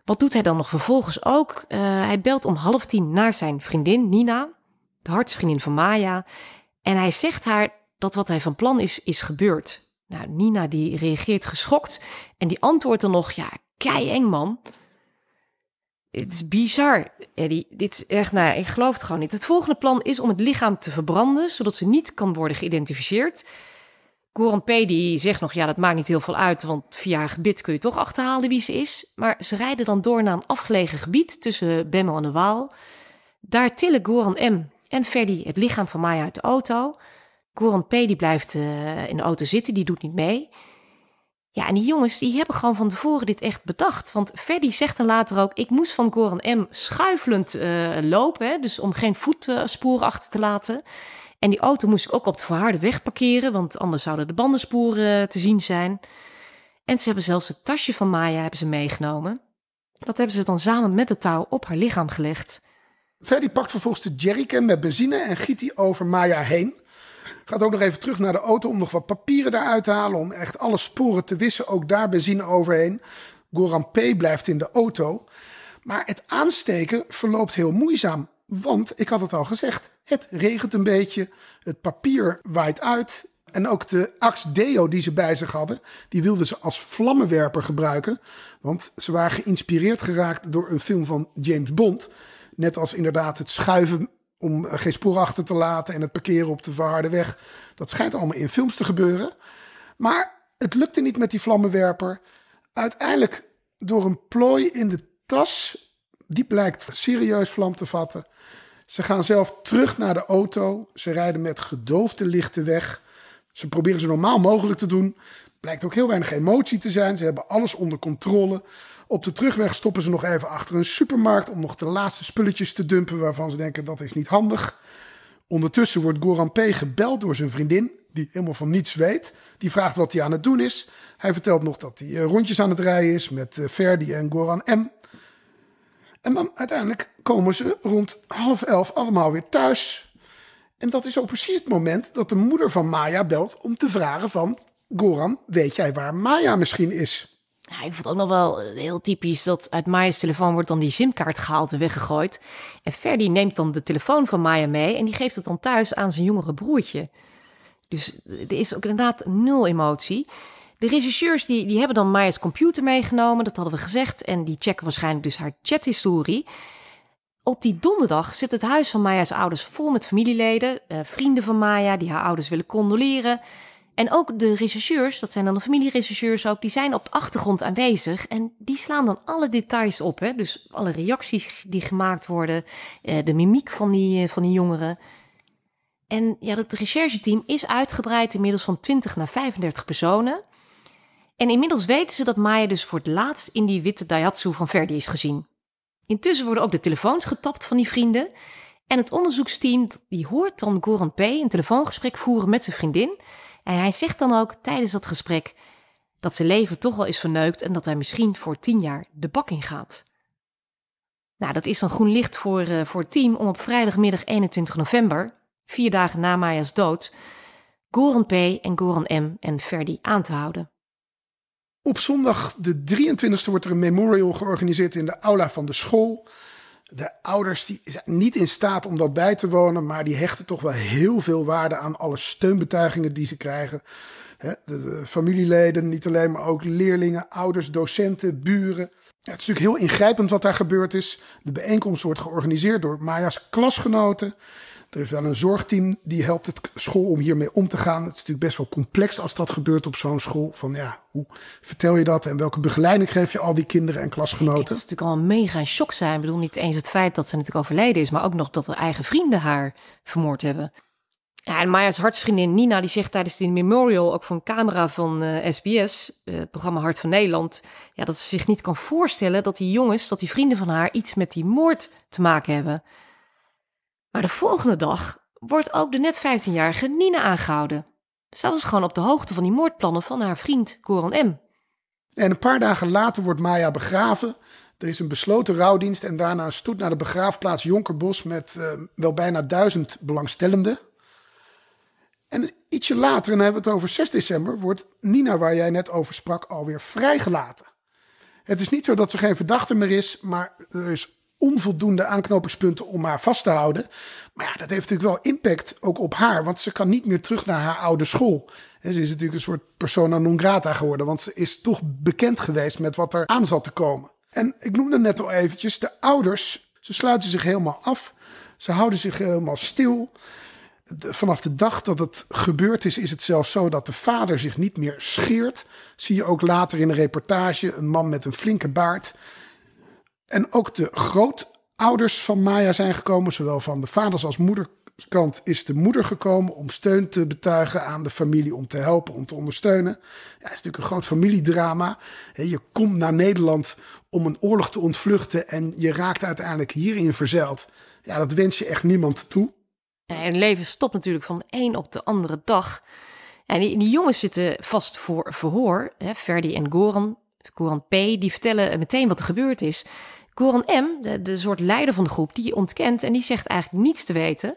Wat doet hij dan nog vervolgens ook? Eh, hij belt om half tien naar zijn vriendin Nina, de hartsvriendin van Maya. En hij zegt haar dat wat hij van plan is, is gebeurd. Nou, Nina die reageert geschokt en die antwoordt dan nog, ja, kei eng man. Het is bizar, Eddie. Dit is echt, nou ja, ik geloof het gewoon niet. Het volgende plan is om het lichaam te verbranden, zodat ze niet kan worden geïdentificeerd. Goran P. die zegt nog, ja, dat maakt niet heel veel uit, want via haar gebit kun je toch achterhalen wie ze is. Maar ze rijden dan door naar een afgelegen gebied tussen Bemmel en de Waal. Daar tillen Goran M. en Ferdi het lichaam van Maya uit de auto. Goran P. die blijft eh, in de auto zitten, die doet niet mee. Ja, en die jongens die hebben gewoon van tevoren dit echt bedacht. Want Freddy zegt dan later ook: Ik moest van Goran M. schuifelend eh, lopen. Hè, dus om geen voetsporen achter te laten. En die auto moest ik ook op de verharde weg parkeren. Want anders zouden de bandensporen eh, te zien zijn. En ze hebben zelfs het tasje van Maya hebben ze meegenomen. Dat hebben ze dan samen met de touw op haar lichaam gelegd. Freddy pakt vervolgens de jerrycan met benzine en giet die over Maya heen. Gaat ook nog even terug naar de auto om nog wat papieren eruit te halen. Om echt alle sporen te wissen. Ook daar benzine overheen. Goran P. blijft in de auto. Maar het aansteken verloopt heel moeizaam. Want ik had het al gezegd. Het regent een beetje. Het papier waait uit. En ook de Axe Deo die ze bij zich hadden, die wilden ze als vlammenwerper gebruiken. Want ze waren geïnspireerd geraakt door een film van James Bond. Net als inderdaad het schuiven om geen spoor achter te laten en het parkeren op de verharde weg. Dat schijnt allemaal in films te gebeuren. Maar het lukte niet met die vlammenwerper. Uiteindelijk door een plooi in de tas, die blijkt serieus vlam te vatten. Ze gaan zelf terug naar de auto. Ze rijden met gedoofde lichten weg. Ze proberen ze normaal mogelijk te doen. Blijkt ook heel weinig emotie te zijn. Ze hebben alles onder controle. Op de terugweg stoppen ze nog even achter een supermarkt om nog de laatste spulletjes te dumpen waarvan ze denken dat is niet handig. Ondertussen wordt Goran P. gebeld door zijn vriendin, die helemaal van niets weet. Die vraagt wat hij aan het doen is. Hij vertelt nog dat hij eh, rondjes aan het rijden is met eh, Ferdi en Goran M. En dan uiteindelijk komen ze rond half elf allemaal weer thuis. En dat is ook precies het moment dat de moeder van Maya belt om te vragen van... Goran, weet jij waar Maya misschien is? Ja, ik vond het ook nog wel eh, heel typisch dat uit Maya's telefoon wordt dan die simkaart gehaald en weggegooid. En Ferdi neemt dan de telefoon van Maya mee en die geeft het dan thuis aan zijn jongere broertje. Dus eh, er is ook inderdaad nul emotie. De regisseurs die, die hebben dan Maya's computer meegenomen, dat hadden we gezegd. En die checken waarschijnlijk dus haar chathistorie. Op die donderdag zit het huis van Maya's ouders vol met familieleden, eh, vrienden van Maya die haar ouders willen condoleren. En ook de rechercheurs, dat zijn dan de familierechercheurs ook, die zijn op de achtergrond aanwezig. En die slaan dan alle details op. Hè? Dus alle reacties die gemaakt worden, eh, de mimiek van die, eh, van die jongeren. En ja, dat rechercheteam is uitgebreid inmiddels van 20 naar 35 personen. En inmiddels weten ze dat Maya dus voor het laatst in die witte Daihatsu van Verdi is gezien. Intussen worden ook de telefoons getapt van die vrienden. En het onderzoeksteam die hoort dan Goran P. een telefoongesprek voeren met zijn vriendin. En hij zegt dan ook tijdens dat gesprek dat zijn leven toch al is verneukt en dat hij misschien voor tien jaar de bak in gaat. Nou, dat is dan groen licht voor, eh, voor het team om op vrijdagmiddag 21 november, vier dagen na Maya's dood, Goran P. en Goran M. en Ferdi aan te houden. Op zondag de 23e wordt er een memorial georganiseerd in de aula van de school de ouders die zijn niet in staat om dat bij te wonen, maar die hechten toch wel heel veel waarde aan alle steunbetuigingen die ze krijgen. de, de, familieleden, niet alleen, maar ook leerlingen, ouders, docenten, buren. Ja, het is natuurlijk heel ingrijpend wat daar gebeurd is. De bijeenkomst wordt georganiseerd door Maya's klasgenoten. Er is wel een zorgteam die helpt het school om hiermee om te gaan. Het is natuurlijk best wel complex als dat gebeurt op zo'n school. Van ja, hoe vertel je dat en welke begeleiding geef je al die kinderen en klasgenoten? Het is natuurlijk al een mega shock zijn. Ik bedoel niet eens het feit dat ze natuurlijk overleden is, maar ook nog dat haar eigen vrienden haar vermoord hebben. Ja, en Maya's hartsvriendin Nina die zegt tijdens die memorial ook van camera van SBS, eh, eh, het programma Hart van Nederland, ja, dat ze zich niet kan voorstellen dat die jongens, dat die vrienden van haar iets met die moord te maken hebben. Maar de volgende dag wordt ook de net 15-jarige Nina aangehouden. Zij was gewoon op de hoogte van die moordplannen van haar vriend Coran M. En een paar dagen later wordt Maya begraven. Er is een besloten rouwdienst en daarna een stoet naar de begraafplaats Jonkerbos met eh, wel bijna duizend belangstellenden. En ietsje later, en dan hebben we het over 6 december, wordt Nina, waar jij net over sprak, alweer vrijgelaten. Het is niet zo dat ze geen verdachte meer is, maar er is onvoldoende aanknopingspunten om haar vast te houden. Maar ja, dat heeft natuurlijk wel impact ook op haar. Want ze kan niet meer terug naar haar oude school. ze is natuurlijk een soort persona non grata geworden. Want ze is toch bekend geweest met wat er aan zat te komen. En ik noemde net al eventjes, de ouders, ze sluiten zich helemaal af. Ze houden zich helemaal stil. vanaf de dag dat het gebeurd is, is het zelfs zo dat de vader zich niet meer scheert. Zie je ook later in een reportage een man met een flinke baard en ook de grootouders van Maya zijn gekomen, zowel van de vaders als moederkant is de moeder gekomen om steun te betuigen aan de familie, om te helpen, om te ondersteunen. Ja, het is natuurlijk een groot familiedrama. Je komt naar Nederland om een oorlog te ontvluchten en je raakt uiteindelijk hierin verzeild. Ja, dat wens je echt niemand toe. En leven stopt natuurlijk van de een op de andere dag. En die, jongens zitten vast voor verhoor. Hè, Ferdi en Goran, Goran P., die vertellen meteen wat er gebeurd is. Goran M., de, de soort leider van de groep, die ontkent en die zegt eigenlijk niets te weten.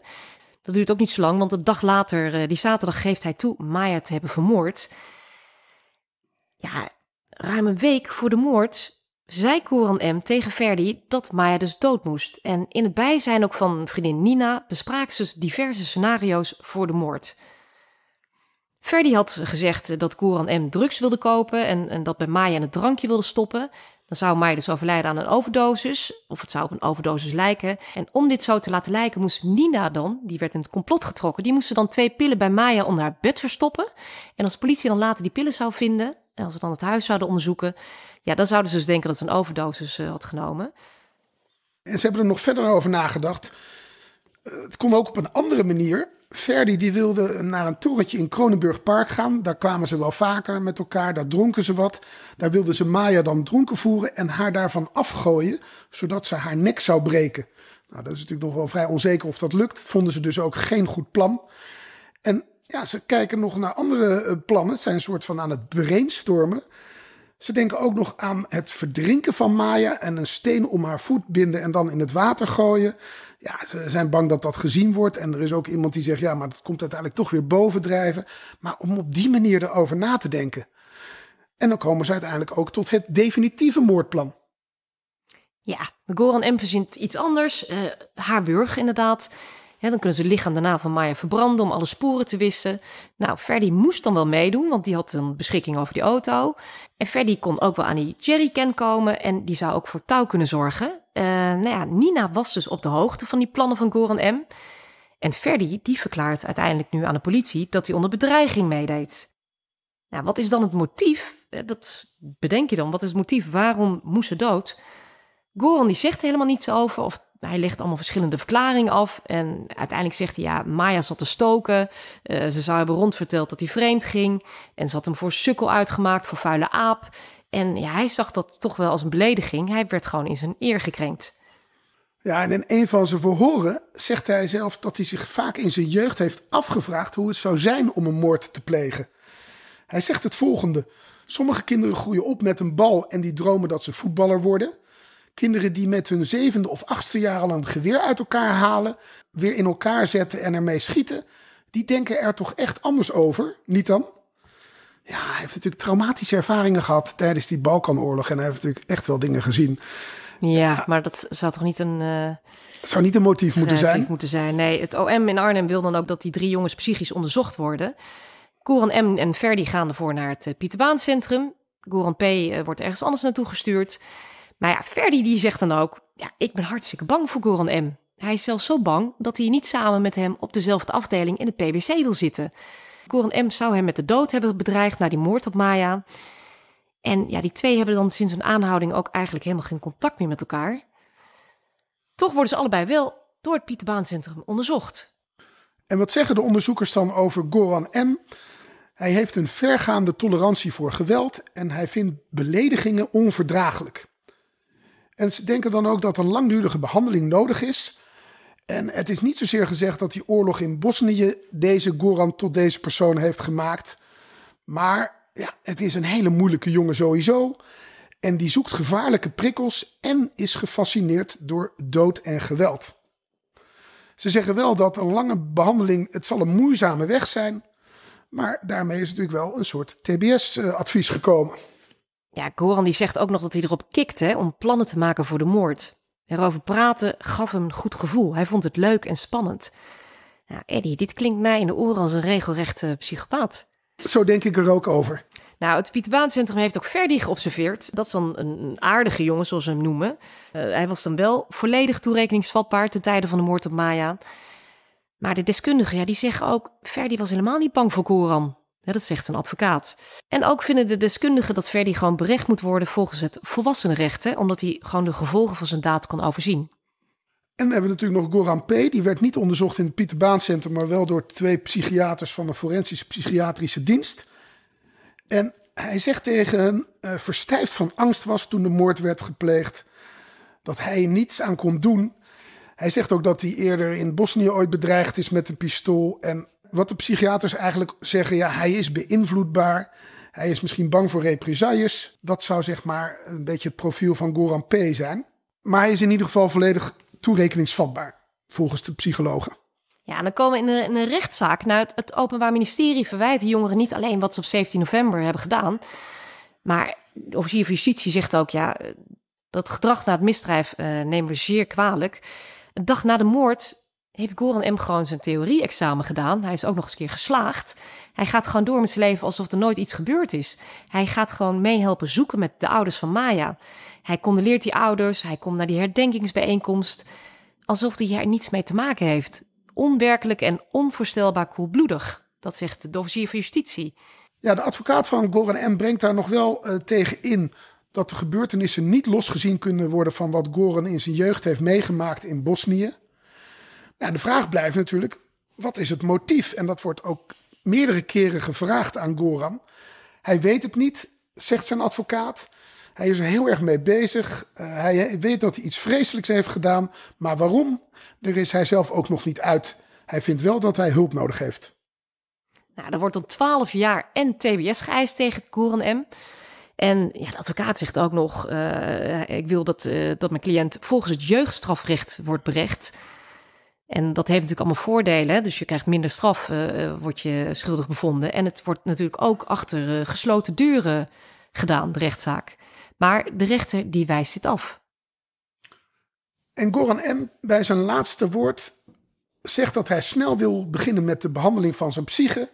Dat duurt ook niet zo lang, want een dag later, eh, die zaterdag, geeft hij toe Maya te hebben vermoord. Ja, ruim een week voor de moord zei Coran M. tegen Verdi dat Maya dus dood moest. En in het bijzijn ook van vriendin Nina bespraken ze diverse scenario's voor de moord. Verdi had gezegd dat Koran M. drugs wilde kopen en, en dat bij Maya een drankje wilde stoppen. Dan zou Maya dus overlijden aan een overdosis, of het zou op een overdosis lijken. En om dit zo te laten lijken, moest Nina dan, die werd in het complot getrokken, die moest dan twee pillen bij Maya onder haar bed verstoppen. En als de politie dan later die pillen zou vinden, en als ze dan het huis zouden onderzoeken, ja, dan zouden ze dus denken dat ze een overdosis eh, had genomen. En ze hebben er nog verder over nagedacht. Eh, het kon ook op een andere manier. Ferdi die wilde naar een torentje in Kronenburg Park gaan. Daar kwamen ze wel vaker met elkaar, daar dronken ze wat. Daar wilden ze Maya dan dronken voeren en haar daarvan afgooien, zodat ze haar nek zou breken. Nou, dat is natuurlijk nog wel vrij onzeker of dat lukt. Vonden ze dus ook geen goed plan. En ja, ze kijken nog naar andere eh, plannen. Ze zijn een soort van aan het brainstormen. Ze denken ook nog aan het verdrinken van Maya en een steen om haar voet binden en dan in het water gooien ja, ze zijn bang dat dat gezien wordt. En er is ook iemand die zegt, ja, maar dat komt uiteindelijk toch weer bovendrijven. Maar om op die manier erover na te denken. En dan komen ze uiteindelijk ook tot het definitieve moordplan. Ja, Goran M. verzint iets anders. Uh, haar burg inderdaad. dan kunnen ze het lichaam daarna van Maya verbranden om alle sporen te wissen. Nou, Ferdy moest dan wel meedoen, want die had een beschikking over die auto. En Ferdy kon ook wel aan die Jerry jerrycan komen en die zou ook voor touw kunnen zorgen. Eh, nou ja, Nina was dus op de hoogte van die plannen van Goran M. En Ferdy, die verklaart uiteindelijk nu aan de politie dat hij onder bedreiging meedeed. Nou, wat is dan het motief? Eh, dat bedenk je dan. Wat is het motief? Waarom moest ze dood? Goran die zegt er helemaal niets over. Of hij legt allemaal verschillende verklaringen af. En uiteindelijk zegt hij, ja, Maya zat te stoken. Eh, ze zou hebben rondverteld dat hij vreemd ging. En ze had hem voor sukkel uitgemaakt, voor vuile aap. En ja, hij zag dat toch wel als een belediging. Hij werd gewoon in zijn eer gekrenkt. Ja, en in een van zijn verhoren zegt hij zelf dat hij zich vaak in zijn jeugd heeft afgevraagd hoe het zou zijn om een moord te plegen. Hij zegt het volgende: Sommige kinderen groeien op met een bal en die dromen dat ze voetballer worden. Kinderen die met hun zevende of achtste jaar al een geweer uit elkaar halen, weer in elkaar zetten en ermee schieten, die denken er toch echt anders over, niet dan? ja, hij heeft natuurlijk traumatische ervaringen gehad tijdens die Balkanoorlog. En hij heeft natuurlijk echt wel dingen gezien. Ja, maar dat zou toch niet een. Eh, zou niet een motief moeten zijn? moeten zijn? Nee, het OM in Arnhem wil dan ook dat die drie jongens psychisch onderzocht worden. Koeran M en Ferdi gaan ervoor naar het eh, Pieterbaancentrum. Goran P eh, wordt ergens anders naartoe gestuurd. Maar ja, Ferdi die zegt dan ook: Ja, ik ben hartstikke bang voor Goran M. Hij is zelfs zo bang dat hij niet samen met hem op dezelfde afdeling in het PBC wil zitten. Goran M. zou hem met de dood hebben bedreigd na die moord op Maya. En ja, die twee hebben dan sinds hun aanhouding ook eigenlijk helemaal geen contact meer met elkaar. Toch worden ze allebei wel door het Pieterbaancentrum onderzocht. En wat zeggen de onderzoekers dan over Goran M? Hij heeft een vergaande tolerantie voor geweld en hij vindt beledigingen onverdraaglijk. En ze denken dan ook dat een langdurige behandeling nodig is en het is niet zozeer gezegd dat die oorlog in Bosnië deze Goran tot deze persoon heeft gemaakt. Maar ja, het is een hele moeilijke jongen sowieso. En die zoekt gevaarlijke prikkels en is gefascineerd door dood en geweld. Ze zeggen wel dat een lange behandeling, het zal een moeizame weg zijn. Maar daarmee is natuurlijk wel een soort TBS-advies gekomen. Ja, Goran die zegt ook nog dat hij erop kikt om plannen te maken voor de moord. Erover praten gaf hem een goed gevoel. Hij vond het leuk en spannend. Nou, Eddie, dit klinkt mij in de oren als een regelrechte psychopaat. Zo denk ik er ook over. Nou, het Pieter Centrum heeft ook Verdi geobserveerd. Dat is dan een aardige jongen, zoals ze hem noemen. Eh, hij was dan wel volledig toerekeningsvatbaar ten tijde van de moord op Maya. Maar de deskundigen, ja, die zeggen ook... Verdi was helemaal niet bang voor Koran. Dat zegt een advocaat. En ook vinden de deskundigen dat Verdi gewoon berecht moet worden volgens het volwassenenrecht, hè, omdat hij gewoon de gevolgen van zijn daad kan overzien. En we hebben natuurlijk nog Goran P. Die werd niet onderzocht in het Pieter Baan Centrum, maar wel door twee psychiaters van de Forensische Psychiatrische Dienst. En hij zegt tegen hen, uh, eh, verstijfd van angst was toen de moord werd gepleegd, dat hij niets aan kon doen. Hij zegt ook dat hij eerder in Bosnië ooit bedreigd is met een pistool en wat de psychiaters eigenlijk zeggen, ja, hij is beïnvloedbaar. Hij is misschien bang voor represailles. Dat zou zeg maar een beetje het profiel van Goran P. zijn. Maar hij is in ieder geval volledig toerekeningsvatbaar, volgens de psychologen. Ja, dan komen in de, in de rechtszaak. Nou, het, Openbaar Ministerie verwijt de jongeren niet alleen wat ze op 17 november hebben gedaan. Maar de officier van justitie zegt ook, ja, dat gedrag na het misdrijf eh, nemen we zeer kwalijk. Een dag na de moord heeft Goran M. gewoon zijn theorie-examen gedaan. Hij is ook nog eens een keer geslaagd. Hij gaat gewoon door met zijn leven alsof er nooit iets gebeurd is. Hij gaat gewoon meehelpen zoeken met de ouders van Maya. Hij condoleert die ouders, hij komt naar die herdenkingsbijeenkomst. Alsof hij er niets mee te maken heeft. Onwerkelijk en onvoorstelbaar koelbloedig. Dat zegt de officier van justitie. Ja, de advocaat van Goran M. brengt daar nog wel eh, tegen in dat de gebeurtenissen niet losgezien kunnen worden van wat Goran in zijn jeugd heeft meegemaakt in Bosnië. Nou, de vraag blijft natuurlijk, wat is het motief? En dat wordt ook meerdere keren gevraagd aan Goran. Hij weet het niet, zegt zijn advocaat. Hij is er heel erg mee bezig. Eh, hij weet dat hij iets vreselijks heeft gedaan. Maar waarom? Daar is hij zelf ook nog niet uit. Hij vindt wel dat hij hulp nodig heeft. Nou, er wordt dan 12 jaar en TBS geëist tegen Goran M. En ja, de advocaat zegt ook nog: eh, ik wil dat, eh, dat mijn cliënt volgens het jeugdstrafrecht wordt berecht. En dat heeft natuurlijk allemaal voordelen. Dus je krijgt minder straf, uh, eh, eh, wordt je schuldig bevonden. En het wordt natuurlijk ook achter eh, gesloten deuren gedaan, de rechtszaak. Maar de rechter die wijst het af. En Goran M. bij zijn laatste woord zegt dat hij snel wil beginnen met de behandeling van zijn psyche.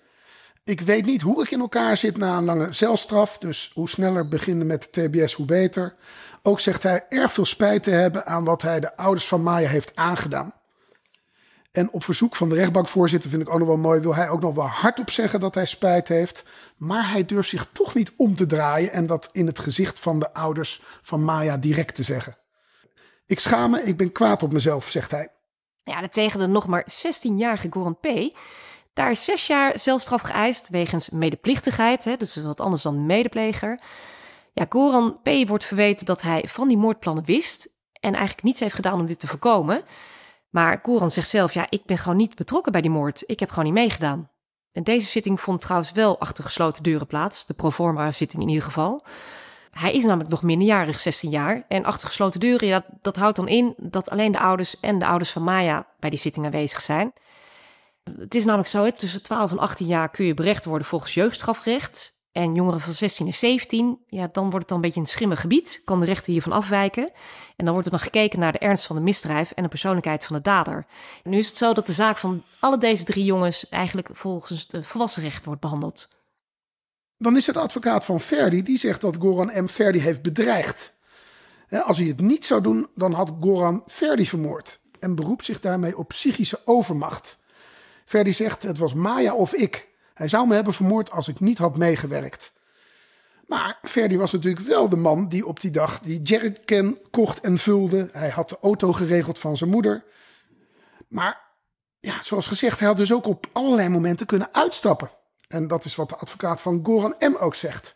Ik weet niet hoe ik in elkaar zit na een lange celstraf, dus hoe sneller beginnen met de TBS, hoe beter. Ook zegt hij erg veel spijt te hebben aan wat hij de ouders van Maya heeft aangedaan. En op verzoek van de rechtbankvoorzitter vind ik ook nog wel mooi, wil hij ook nog wel hardop zeggen dat hij spijt heeft. Maar hij durft zich toch niet om te draaien en dat in het gezicht van de ouders van Maya direct te zeggen. Ik schaam me, ik ben kwaad op mezelf, zegt hij. Ja, tegen de nog maar 16-jarige Goran P. Daar is zes jaar zelfstraf geëist wegens medeplichtigheid. Hè, dus wat anders dan medepleger. Ja, Goran P. wordt verweten dat hij van die moordplannen wist en eigenlijk niets heeft gedaan om dit te voorkomen. Maar Coran zegt zelf, ja, ik ben gewoon niet betrokken bij die moord. Ik heb gewoon niet meegedaan. En deze zitting vond trouwens wel achter gesloten deuren plaats. De pro-forma zitting in ieder geval. Hij is namelijk nog minderjarig, 16 jaar. En achter gesloten deuren, ja, dat, dat houdt dan in dat alleen de ouders en de ouders van Maya bij die zitting aanwezig zijn. Het is namelijk zo, hè, tussen 12 en 18 jaar kun je berecht worden volgens jeugdstrafrecht en jongeren van 16 en 17, ja, dan wordt het dan een beetje een schimmig gebied. Kan de rechter hiervan afwijken? En dan wordt er nog gekeken naar de ernst van de misdrijf en de persoonlijkheid van de dader. nu is het zo dat de zaak van alle deze drie jongens eigenlijk volgens het eh, volwassenrecht wordt behandeld. Dan is het de advocaat van Ferdi. die zegt dat Goran M. Ferdi heeft bedreigd. Als hij het niet zou doen, dan had Goran Ferdi vermoord en beroept zich daarmee op psychische overmacht. Ferdi zegt: Het was Maya of ik. Hij zou me hebben vermoord als ik niet had meegewerkt. Maar Ferdy was natuurlijk wel de man die op die dag die jerrycan kocht en vulde. Hij had de auto geregeld van zijn moeder. Maar ja, zoals gezegd, hij had dus ook op allerlei momenten kunnen uitstappen. En dat is wat de advocaat van Goran M. ook zegt.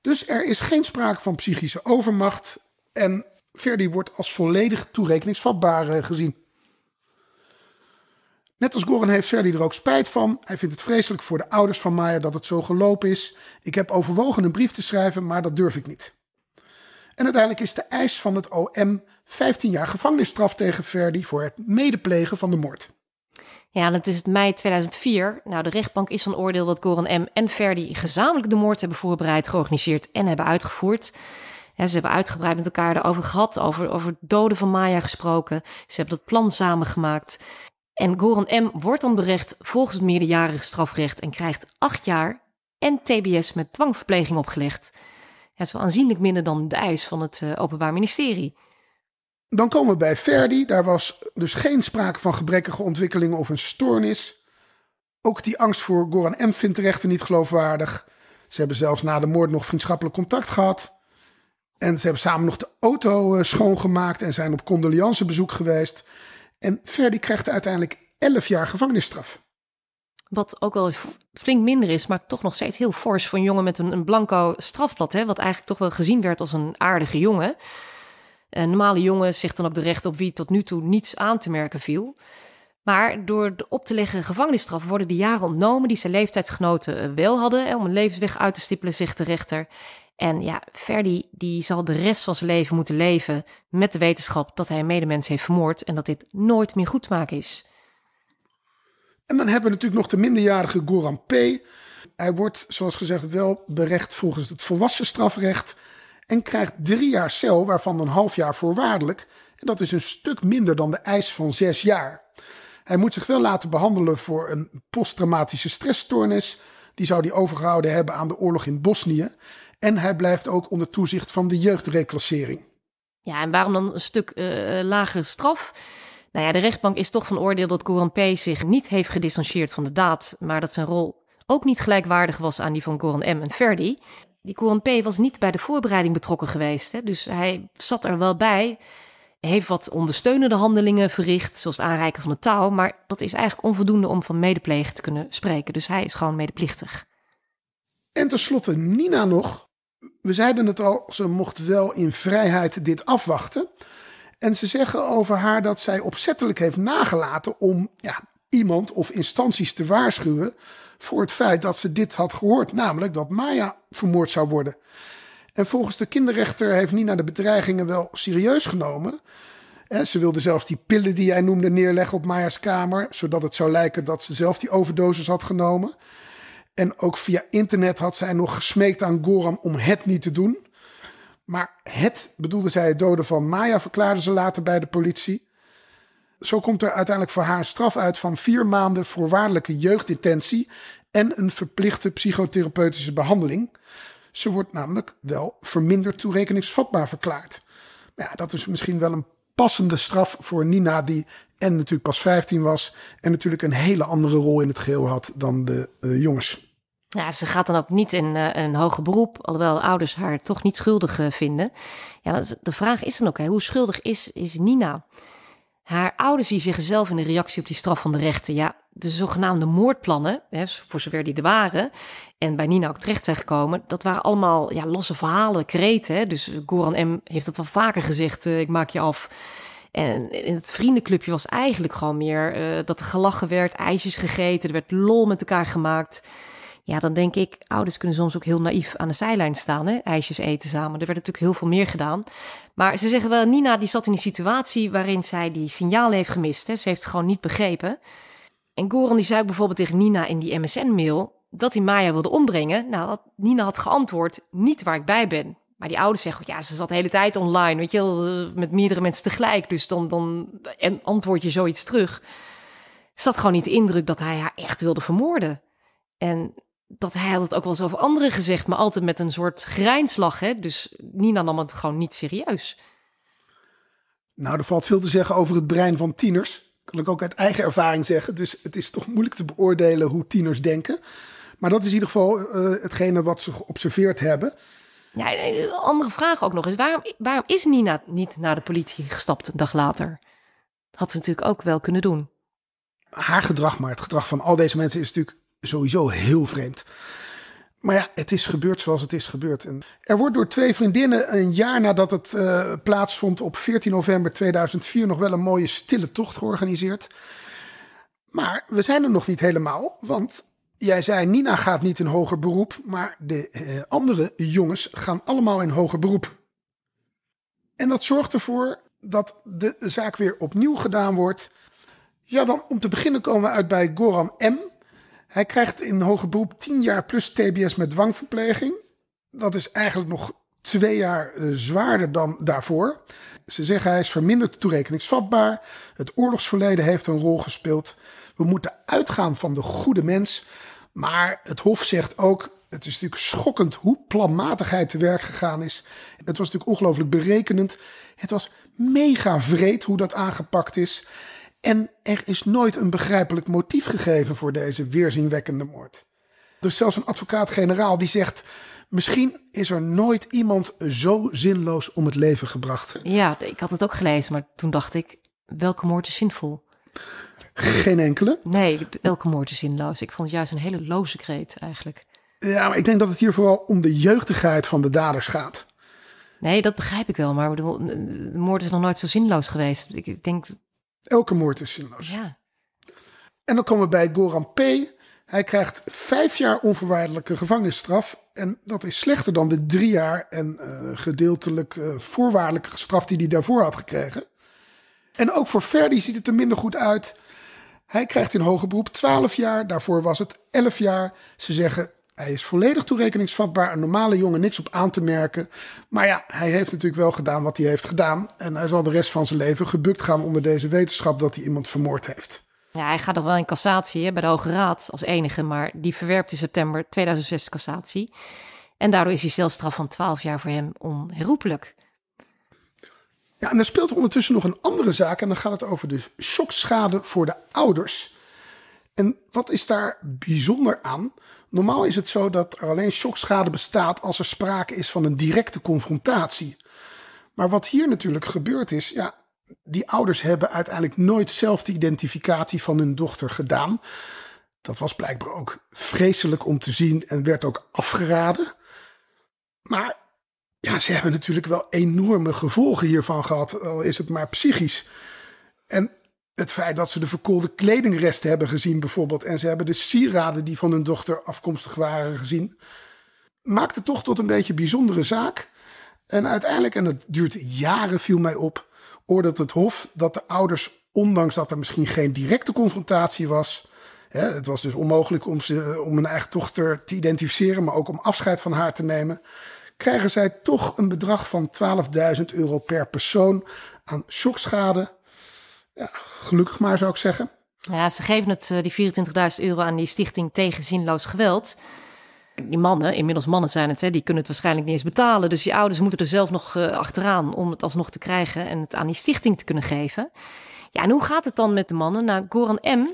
Dus er is geen sprake van psychische overmacht. En Ferdy wordt als volledig toerekeningsvatbaar eh, gezien. Net als Goran heeft Verdi er ook spijt van. Hij vindt het vreselijk voor de ouders van Maya dat het zo gelopen is. Ik heb overwogen een brief te schrijven, maar dat durf ik niet. En uiteindelijk is de eis van het OM 15 jaar gevangenisstraf tegen Verdi voor het medeplegen van de moord. Ja, dat is mei 2004. Nou, de rechtbank is van oordeel dat Goran M. en Verdi gezamenlijk de moord hebben voorbereid, georganiseerd en hebben uitgevoerd. ze hebben uitgebreid met elkaar erover gehad, over, over doden van Maya gesproken. Ze hebben dat plan samengemaakt. En Goran M. wordt dan berecht volgens het meerderjarig strafrecht en krijgt acht jaar en TBS met dwangverpleging opgelegd. Dat is wel aanzienlijk minder dan de eis van het eh, Openbaar Ministerie. Dan komen we bij Ferdi. Daar was dus geen sprake van gebrekkige ontwikkelingen of een stoornis. Ook die angst voor Goran M. vindt de rechter niet geloofwaardig. Ze hebben zelfs na de moord nog vriendschappelijk contact gehad. En ze hebben samen nog de auto eh, schoongemaakt en zijn op condoleancebezoek geweest. En Verdi krijgt uiteindelijk 11 jaar gevangenisstraf. Wat ook wel flink minder is, maar toch nog steeds heel fors voor een jongen met een, een blanco strafblad. Hè? Wat eigenlijk toch wel gezien werd als een aardige jongen. Een normale jongen zegt dan ook de recht op wie tot nu toe niets aan te merken viel. Maar door de op te leggen gevangenisstraf worden de jaren ontnomen die zijn leeftijdsgenoten eh, wel hadden. Om een levensweg uit te stippelen, zegt de rechter. En ja, Verdi die zal de rest van zijn leven moeten leven met de wetenschap dat hij een medemens heeft vermoord en dat dit nooit meer goed te maken is. En dan hebben we natuurlijk nog de minderjarige Goran P. Hij wordt, zoals gezegd, wel berecht volgens het volwassen strafrecht en krijgt drie jaar cel, waarvan een half jaar voorwaardelijk. En dat is een stuk minder dan de eis van zes jaar. Hij moet zich wel laten behandelen voor een posttraumatische stressstoornis. Die zou hij overgehouden hebben aan de oorlog in Bosnië. En hij blijft ook onder toezicht van de jeugdreclassering. Ja, en waarom dan een stuk uh, eh, lagere straf? Nou ja, de rechtbank is toch van oordeel dat Goran P. zich niet heeft gedistanceerd van de daad, maar dat zijn rol ook niet gelijkwaardig was aan die van Goran M. en Ferdi. Die Goran P. was niet bij de voorbereiding betrokken geweest, hè? dus hij zat er wel bij, heeft wat ondersteunende handelingen verricht, zoals het aanreiken van de touw, maar dat is eigenlijk onvoldoende om van medeplegen te kunnen spreken, dus hij is gewoon medeplichtig. En tenslotte Nina nog, we zeiden het al, ze mocht wel in vrijheid dit afwachten. En ze zeggen over haar dat zij opzettelijk heeft nagelaten om ja, iemand of instanties te waarschuwen voor het feit dat ze dit had gehoord, namelijk dat Maya vermoord zou worden. En volgens de kinderrechter heeft Nina de bedreigingen wel serieus genomen. Eh, ze wilde zelfs die pillen die hij noemde neerleggen op Maya's kamer, zodat het zou lijken dat ze zelf die overdosis had genomen. En ook via internet had zij nog gesmeekt aan Goram om het niet te doen. Maar het bedoelde zij het doden van Maya, verklaarde ze later bij de politie. Zo komt er uiteindelijk voor haar een straf uit van vier maanden voorwaardelijke jeugddetentie en een verplichte psychotherapeutische behandeling. Ze wordt namelijk wel verminderd toerekeningsvatbaar verklaard. ja, dat is misschien wel een passende straf voor Nina, die en natuurlijk pas 15 was en natuurlijk een hele andere rol in het geheel had dan de eh, jongens. Nou, ze gaat dan ook niet in eh, een hoger beroep, alhoewel ouders haar toch niet schuldig eh, vinden. Ja, de vraag is dan ook, hè, hoe schuldig is, is Nina? Haar ouders zien zichzelf in de reactie op die straf van de rechten, ja, de zogenaamde moordplannen, hè, voor zover die er waren, en bij Nina ook terecht zijn gekomen, dat waren allemaal ja, losse verhalen, kreten. Hè? Dus Goran M. heeft dat wel vaker gezegd, eh, ik maak je af. En in het vriendenclubje was eigenlijk gewoon meer dat er gelachen werd, ijsjes gegeten, er werd lol met elkaar gemaakt. Ja, dan denk ik, ouders kunnen soms ook heel naïef aan de zijlijn staan, hè? ijsjes eten samen. Er werd natuurlijk heel veel meer gedaan. Maar ze zeggen wel, Nina die zat in een situatie waarin zij die signaal heeft gemist. Hè? Ze heeft het gewoon niet begrepen. En Goran die zei bijvoorbeeld tegen Nina in die MSN-mail dat hij Maya wilde ombrengen. Nou, Nina had geantwoord, niet waar ik bij ben. Maar die ouders zeggen, ja, ze zat de hele tijd online, weet je met meerdere mensen tegelijk. Dus dan, dan en antwoord je zoiets terug. Ze had gewoon niet de indruk dat hij haar echt wilde vermoorden. En dat hij had het ook wel eens over anderen gezegd, maar altijd met een soort grijnslag. Hè? Dus Nina nam het gewoon niet serieus. Nou, er valt veel te zeggen over het brein van tieners. Kan ik ook uit eigen ervaring zeggen. Dus het is toch moeilijk te beoordelen hoe tieners denken. Maar dat is in ieder geval eh, hetgene wat ze geobserveerd hebben. Ja, een andere vraag ook nog is: waarom, waarom is Nina niet naar de politie gestapt een dag later? had ze natuurlijk ook wel kunnen doen. Haar gedrag, maar het gedrag van al deze mensen is natuurlijk sowieso heel vreemd. Maar ja, het is gebeurd zoals het is gebeurd. En er wordt door twee vriendinnen een jaar nadat het eh, plaatsvond op 14 november 2004 nog wel een mooie stille tocht georganiseerd. Maar we zijn er nog niet helemaal, want jij zei Nina gaat niet in hoger beroep, maar de eh, andere jongens gaan allemaal in hoger beroep. En dat zorgt ervoor dat de zaak weer opnieuw gedaan wordt. Ja, dan om te beginnen komen we uit bij Goran M hij krijgt in hoger beroep 10 jaar plus TBS met dwangverpleging. Dat is eigenlijk nog twee jaar eh, zwaarder dan daarvoor. Ze zeggen hij is verminderd toerekeningsvatbaar. Het oorlogsverleden heeft een rol gespeeld. We moeten uitgaan van de goede mens. Maar het Hof zegt ook. Het is natuurlijk schokkend hoe planmatigheid te werk gegaan is. Het was natuurlijk ongelooflijk berekenend. Het was mega vreed hoe dat aangepakt is. En er is nooit een begrijpelijk motief gegeven voor deze weerzinwekkende moord. Er is zelfs een advocaat-generaal die zegt. Misschien is er nooit iemand zo zinloos om het leven gebracht. Ja, ik had het ook gelezen, maar toen dacht ik: welke moord is zinvol? Geen enkele? Nee, elke moord is zinloos? Ik vond het juist een hele loze kreet eigenlijk. Ja, maar ik denk dat het hier vooral om de jeugdigheid van de daders gaat. Nee, dat begrijp ik wel. Maar de moord is nog nooit zo zinloos geweest. Ik denk Elke moord is zinloos. Ja. En dan komen we bij Goran P. Hij krijgt vijf jaar onvoorwaardelijke gevangenisstraf. En dat is slechter dan de drie jaar en eh, gedeeltelijk eh, voorwaardelijke straf die hij daarvoor had gekregen. En ook voor Ferdi ziet het er minder goed uit. Hij krijgt in hoger beroep 12 jaar, daarvoor was het 11 jaar. Ze zeggen hij is volledig toerekeningsvatbaar. Een normale jongen, niks op aan te merken. Maar ja, hij heeft natuurlijk wel gedaan wat hij heeft gedaan. En hij zal de rest van zijn leven gebukt gaan onder deze wetenschap dat hij iemand vermoord heeft. Ja, hij gaat nog wel in cassatie hè, bij de Hoge Raad als enige. Maar die verwerpt in september 2006 cassatie. En daardoor is die celstraf van 12 jaar voor hem onherroepelijk. Ja, en er speelt ondertussen nog een andere zaak. En dan gaat het over de shockschade voor de ouders. En wat is daar bijzonder aan? Normaal is het zo dat er alleen shockschade bestaat als er sprake is van een directe confrontatie. Maar wat hier natuurlijk gebeurd is, ja, die ouders hebben uiteindelijk nooit zelf de identificatie van hun dochter gedaan. Dat was blijkbaar ook vreselijk om te zien en werd ook afgeraden. Maar ja, ze hebben natuurlijk wel enorme gevolgen hiervan gehad, al is het maar psychisch. En het feit dat ze de verkoolde kledingresten hebben gezien, bijvoorbeeld. En ze hebben de sieraden die van hun dochter afkomstig waren gezien. Maakt het toch tot een beetje bijzondere zaak. En uiteindelijk, en dat duurt jaren, viel mij op. oordeelt het Hof dat de ouders, ondanks dat er misschien geen directe confrontatie was. Hè, het was dus onmogelijk om, ze, om hun eigen dochter te identificeren, maar ook om afscheid van haar te nemen. Krijgen zij toch een bedrag van 12.000 euro per persoon aan shockschade ja, gelukkig maar zou ik zeggen. Ja, ze geven het, eh, die 24.000 euro aan die stichting tegen zinloos geweld. Die mannen, inmiddels mannen zijn het, hè, die kunnen het waarschijnlijk niet eens betalen. Dus die ouders moeten er zelf nog eh, achteraan om het alsnog te krijgen en het aan die stichting te kunnen geven. Ja, en hoe gaat het dan met de mannen? Nou, Goran M.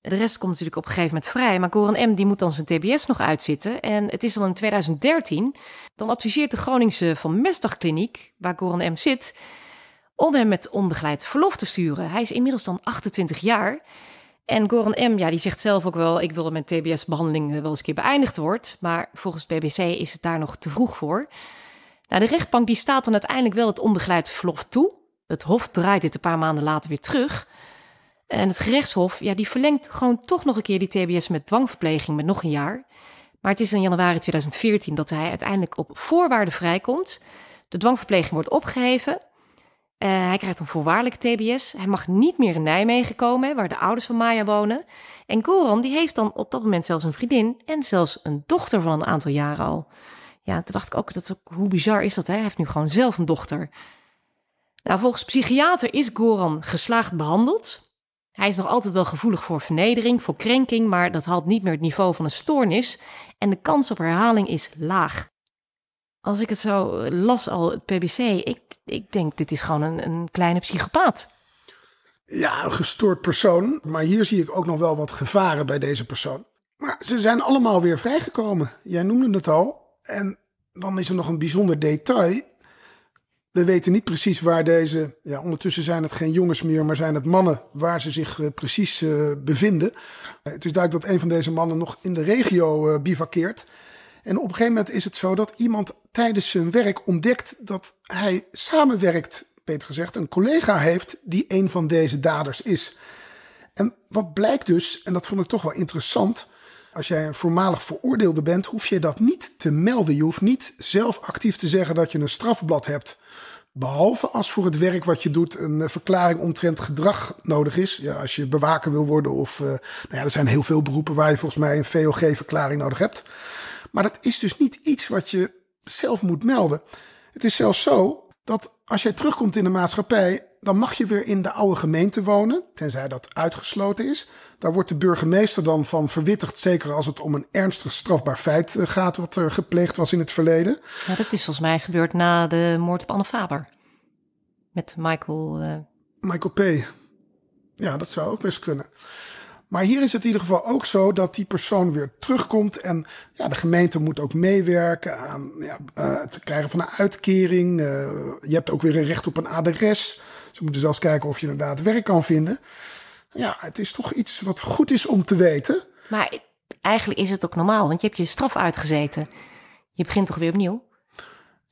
De rest komt natuurlijk op een gegeven moment vrij. Maar Goran M. die moet dan zijn TBS nog uitzitten. En het is al in 2013. Dan adviseert de Groningse Van Kliniek, waar Goran M. zit, om hem met onbegeleid verlof te sturen. Hij is inmiddels dan 28 jaar. En Goran M. Ja, die zegt zelf ook wel: ik wil dat mijn TBS-behandeling eh, wel eens een keer beëindigd wordt. Maar volgens BBC is het daar nog te vroeg voor. Nou, de rechtbank die staat dan uiteindelijk wel het onbegeleid verlof toe. Het Hof draait dit een paar maanden later weer terug. En het gerechtshof ja, die verlengt gewoon toch nog een keer die TBS met dwangverpleging met nog een jaar. Maar het is in januari 2014 dat hij uiteindelijk op voorwaarde vrijkomt. De dwangverpleging wordt opgeheven eh, hij krijgt een voorwaardelijk TBS. Hij mag niet meer in Nijmegen komen, waar de ouders van Maya wonen. En Goran die heeft dan op dat moment zelfs een vriendin en zelfs een dochter van een aantal jaren al. Ja, toen dacht ik ook, dat is ook, hoe bizar is dat? Hè? Hij heeft nu gewoon zelf een dochter. Nou, volgens psychiater is Goran geslaagd behandeld. Hij is nog altijd wel gevoelig voor vernedering, voor krenking, maar dat haalt niet meer het niveau van een stoornis. En de kans op herhaling is laag als ik het zo las al, het PBC, ik, ik denk dit is gewoon een, een kleine psychopaat. Ja, een gestoord persoon. Maar hier zie ik ook nog wel wat gevaren bij deze persoon. Maar ze zijn allemaal weer vrijgekomen. Jij noemde het al. En dan is er nog een bijzonder detail. We weten niet precies waar deze, ja, ondertussen zijn het geen jongens meer, maar zijn het mannen, waar ze zich eh, precies eh, bevinden. het is duidelijk dat een van deze mannen nog in de regio eh, bivakkeert. En op een gegeven moment is het zo dat iemand tijdens zijn werk ontdekt dat hij samenwerkt, beter gezegd, een collega heeft die een van deze daders is. En wat blijkt dus, en dat vond ik toch wel interessant, als jij een voormalig veroordeelde bent, hoef je dat niet te melden. Je hoeft niet zelf actief te zeggen dat je een strafblad hebt. Behalve als voor het werk wat je doet een eh, verklaring omtrent gedrag nodig is. Ja, als je bewaker wil worden of... Eh, nou ja, er zijn heel veel beroepen waar je volgens mij een VOG-verklaring nodig hebt. Maar dat is dus niet iets wat je zelf moet melden. Het is zelfs zo dat als jij terugkomt in de maatschappij, dan mag je weer in de oude gemeente wonen, tenzij dat uitgesloten is. Daar wordt de burgemeester dan van verwittigd, zeker als het om een ernstig strafbaar feit eh, gaat wat er gepleegd was in het verleden. dat is volgens mij gebeurd na de moord op Anne Faber. Met Michael. Eh, Michael P. Ja, dat zou ook best kunnen. Maar hier is het in ieder geval ook zo dat die persoon weer terugkomt. En ja, de gemeente moet ook meewerken aan ja, eh, het krijgen van een uitkering. Eh, je hebt ook weer een recht op een adres. Ze moeten zelfs kijken of je inderdaad werk kan vinden. Ja, het is toch iets wat goed is om te weten. Maar eigenlijk is het ook normaal, want je hebt je straf uitgezeten. Je begint toch weer opnieuw?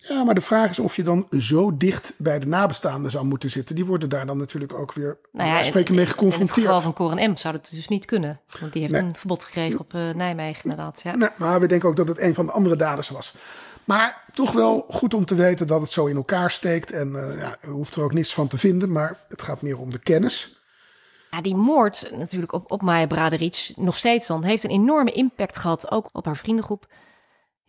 Ja, maar de vraag is of je dan zo dicht bij de nabestaanden zou moeten zitten. Die worden daar dan natuurlijk ook weer nou ja, mee geconfronteerd. In het geval van Corin M. zou dat dus niet kunnen. Want die heeft een verbod gekregen op eh, Nijmegen inderdaad. Ja. maar we denken ook dat het een van de andere daders was. Maar toch wel goed om te weten dat het zo in elkaar steekt. En uh, ja, hoeft er ook niets van te vinden, maar het gaat meer om de kennis. Ja, die moord natuurlijk op, op Maya Braderic, nog steeds dan, heeft een enorme impact gehad. Ook op haar vriendengroep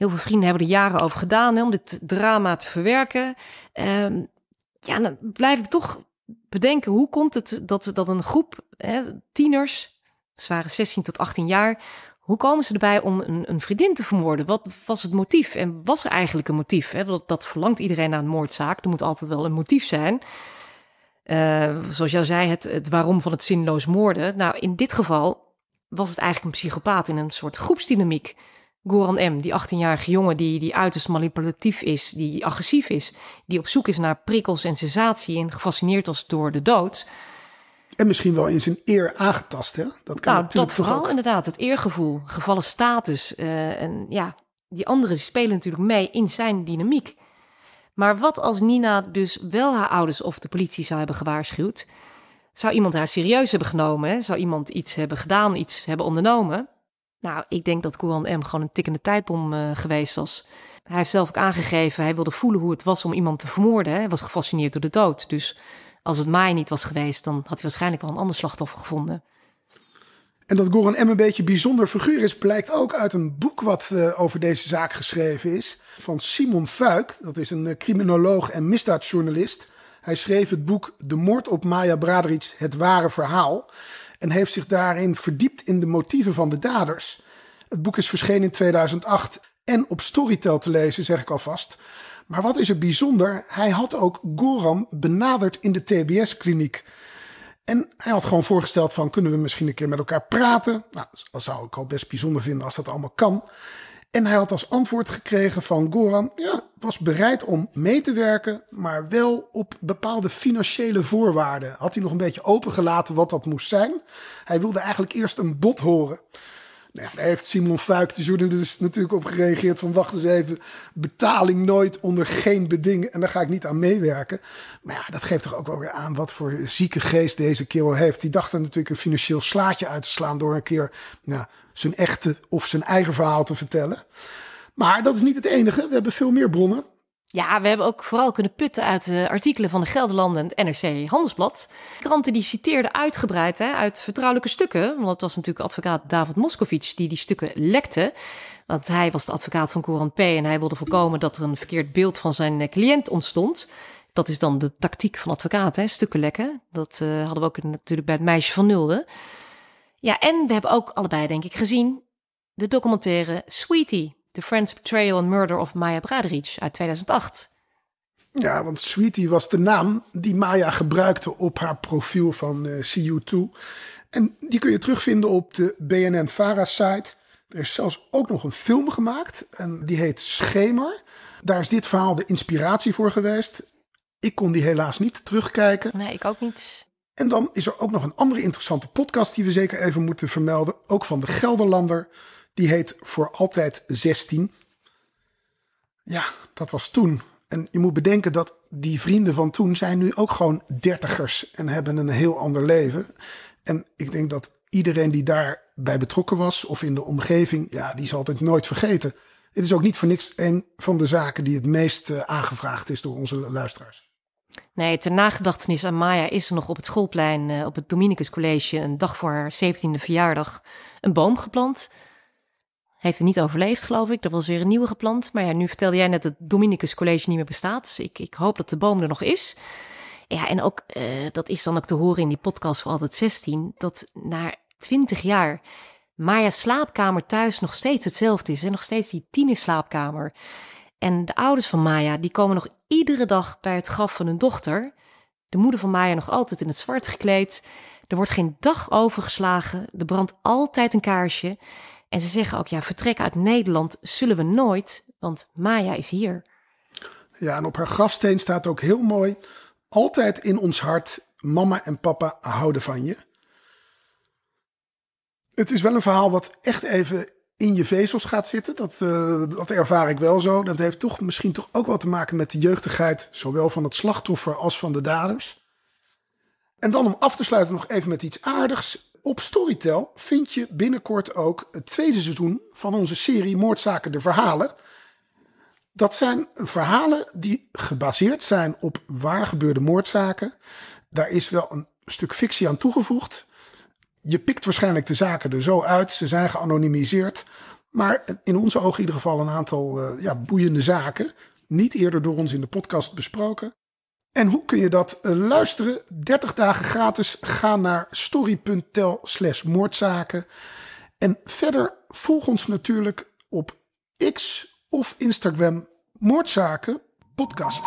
Heel veel vrienden hebben er jaren over gedaan hè, om dit drama te verwerken. Ehm, ja, dan blijf ik toch bedenken, hoe komt het dat, dat een groep hè, tieners, ze waren 16 tot 18 jaar, hoe komen ze erbij om een, een, vriendin te vermoorden? Wat was het motief? En was er eigenlijk een motief? Hè? Dat, dat verlangt iedereen naar een moordzaak. Er moet altijd wel een motief zijn. Ehm, zoals jij zei, het, het waarom van het zinloos moorden. Nou, in dit geval was het eigenlijk een psychopaat in een soort groepsdynamiek. Goran M., die 18-jarige jongen die, die uiterst manipulatief is, die agressief is, die op zoek is naar prikkels en sensatie en gefascineerd was door de dood. En misschien wel in zijn eer aangetast, hè? Dat kan nou, natuurlijk dat vooral inderdaad, het eergevoel, gevallen status. Eh, en ja, die anderen spelen natuurlijk mee in zijn dynamiek. Maar wat als Nina dus wel haar ouders of de politie zou hebben gewaarschuwd? Zou iemand haar serieus hebben genomen? Hè? Zou iemand iets hebben gedaan, iets hebben ondernomen? Nou, ik denk dat Goran M. gewoon een tikkende tijdbom uh, geweest was. Hij heeft zelf ook aangegeven, hij wilde voelen hoe het was om iemand te vermoorden. Hè. Hij was gefascineerd door de dood. Dus als het Maai niet was geweest, dan had hij waarschijnlijk wel een ander slachtoffer gevonden. En dat Goran M. een beetje bijzonder figuur is, blijkt ook uit een boek wat eh, over deze zaak geschreven is. Van Simon Fuik, dat is een eh, criminoloog en misdaadjournalist. Hij schreef het boek De moord op Maya Braderits, het ware verhaal en heeft zich daarin verdiept in de motieven van de daders. Het boek is verschenen in 2008 en op Storytel te lezen, zeg ik alvast. Maar wat is er bijzonder? Hij had ook Goram benaderd in de TBS-kliniek. En hij had gewoon voorgesteld van kunnen we misschien een keer met elkaar praten? Nou, dat zou ik al best bijzonder vinden als dat allemaal kan. En hij had als antwoord gekregen van Goran, ja, was bereid om mee te werken, maar wel op bepaalde financiële voorwaarden. Had hij nog een beetje opengelaten wat dat moest zijn. Hij wilde eigenlijk eerst een bod horen. Nou daar heeft Simon Fuik, de journalist, natuurlijk op gereageerd van wacht eens even, betaling nooit onder geen beding en daar ga ik niet aan meewerken. Maar ja, dat geeft toch ook wel weer aan wat voor zieke geest deze kerel heeft. Die dacht er natuurlijk een financieel slaatje uit te slaan door een keer nou, zijn echte of zijn eigen verhaal te vertellen. Maar dat is niet het enige. We hebben veel meer bronnen. Ja, we hebben ook vooral kunnen putten uit de artikelen van de Gelderlanden en het NRC Handelsblad. kranten die citeerden uitgebreid hè, uit vertrouwelijke stukken. Want dat was natuurlijk advocaat David Moskowitz die die stukken lekte. Want hij was de advocaat van Coran P. en hij wilde voorkomen dat er een verkeerd beeld van zijn eh, cliënt ontstond. Dat is dan de tactiek van advocaten, stukken lekken. Dat eh, hadden we ook natuurlijk bij het meisje van Nulde. Ja, en we hebben ook allebei, denk ik, gezien de documentaire Sweetie The Friends Betrayal and Murder of Maya Braderich uit 2008. Ja, want Sweetie was de naam die Maya gebruikte op haar profiel van uh, eh, CU2. En die kun je terugvinden op de BNN-Vara-site. Er is zelfs ook nog een film gemaakt en die heet Schemer. Daar is dit verhaal de inspiratie voor geweest. Ik kon die helaas niet terugkijken. Nee, ik ook niet. En dan is er ook nog een andere interessante podcast die we zeker even moeten vermelden. Ook van de Gelderlander. Die heet Voor Altijd 16. Ja, dat was toen. En je moet bedenken dat die vrienden van toen zijn nu ook gewoon dertigers en hebben een heel ander leven. En ik denk dat iedereen die daarbij betrokken was of in de omgeving, ja, die zal het nooit vergeten. Het is ook niet voor niks een van de zaken die het meest eh, aangevraagd is door onze luisteraars. Nee, ter nagedachtenis aan Maya is er nog op het schoolplein eh, op het Dominicus College een dag voor haar 17e verjaardag een boom geplant heeft het niet overleefd, geloof ik. Er was weer een nieuwe geplant. Maar ja, nu vertelde jij net dat het Dominicus College niet meer bestaat. Dus ik, ik hoop dat de boom er nog is. Ja, en ook, eh, dat is dan ook te horen in die podcast van Altijd 16, dat na 20 jaar Maya's slaapkamer thuis nog steeds hetzelfde is. En nog steeds die tienerslaapkamer. En de ouders van Maya, die komen nog iedere dag bij het graf van hun dochter. De moeder van Maya nog altijd in het zwart gekleed. Er wordt geen dag overgeslagen. Er brandt altijd een kaarsje. En ze zeggen ook, ja, vertrek uit Nederland zullen we nooit, want Maya is hier. Ja, en op haar grafsteen staat ook heel mooi, altijd in ons hart, mama en papa houden van je. Het is wel een verhaal wat echt even in je vezels gaat zitten. Dat, eh, dat ervaar ik wel zo. Dat heeft toch misschien toch ook wel te maken met de jeugdigheid, zowel van het slachtoffer als van de daders. En dan om af te sluiten nog even met iets aardigs op Storytel vind je binnenkort ook het tweede seizoen van onze serie Moordzaken de Verhalen. Dat zijn verhalen die gebaseerd zijn op waar gebeurde moordzaken. Daar is wel een stuk fictie aan toegevoegd. Je pikt waarschijnlijk de zaken er zo uit. Ze zijn geanonimiseerd. Maar in onze ogen in ieder geval een aantal eh, ja, boeiende zaken. Niet eerder door ons in de podcast besproken. En hoe kun je dat eh, luisteren? 30 dagen gratis. Ga naar story.tel slash moordzaken. En verder volg ons natuurlijk op X of Instagram Moordzaken Podcast.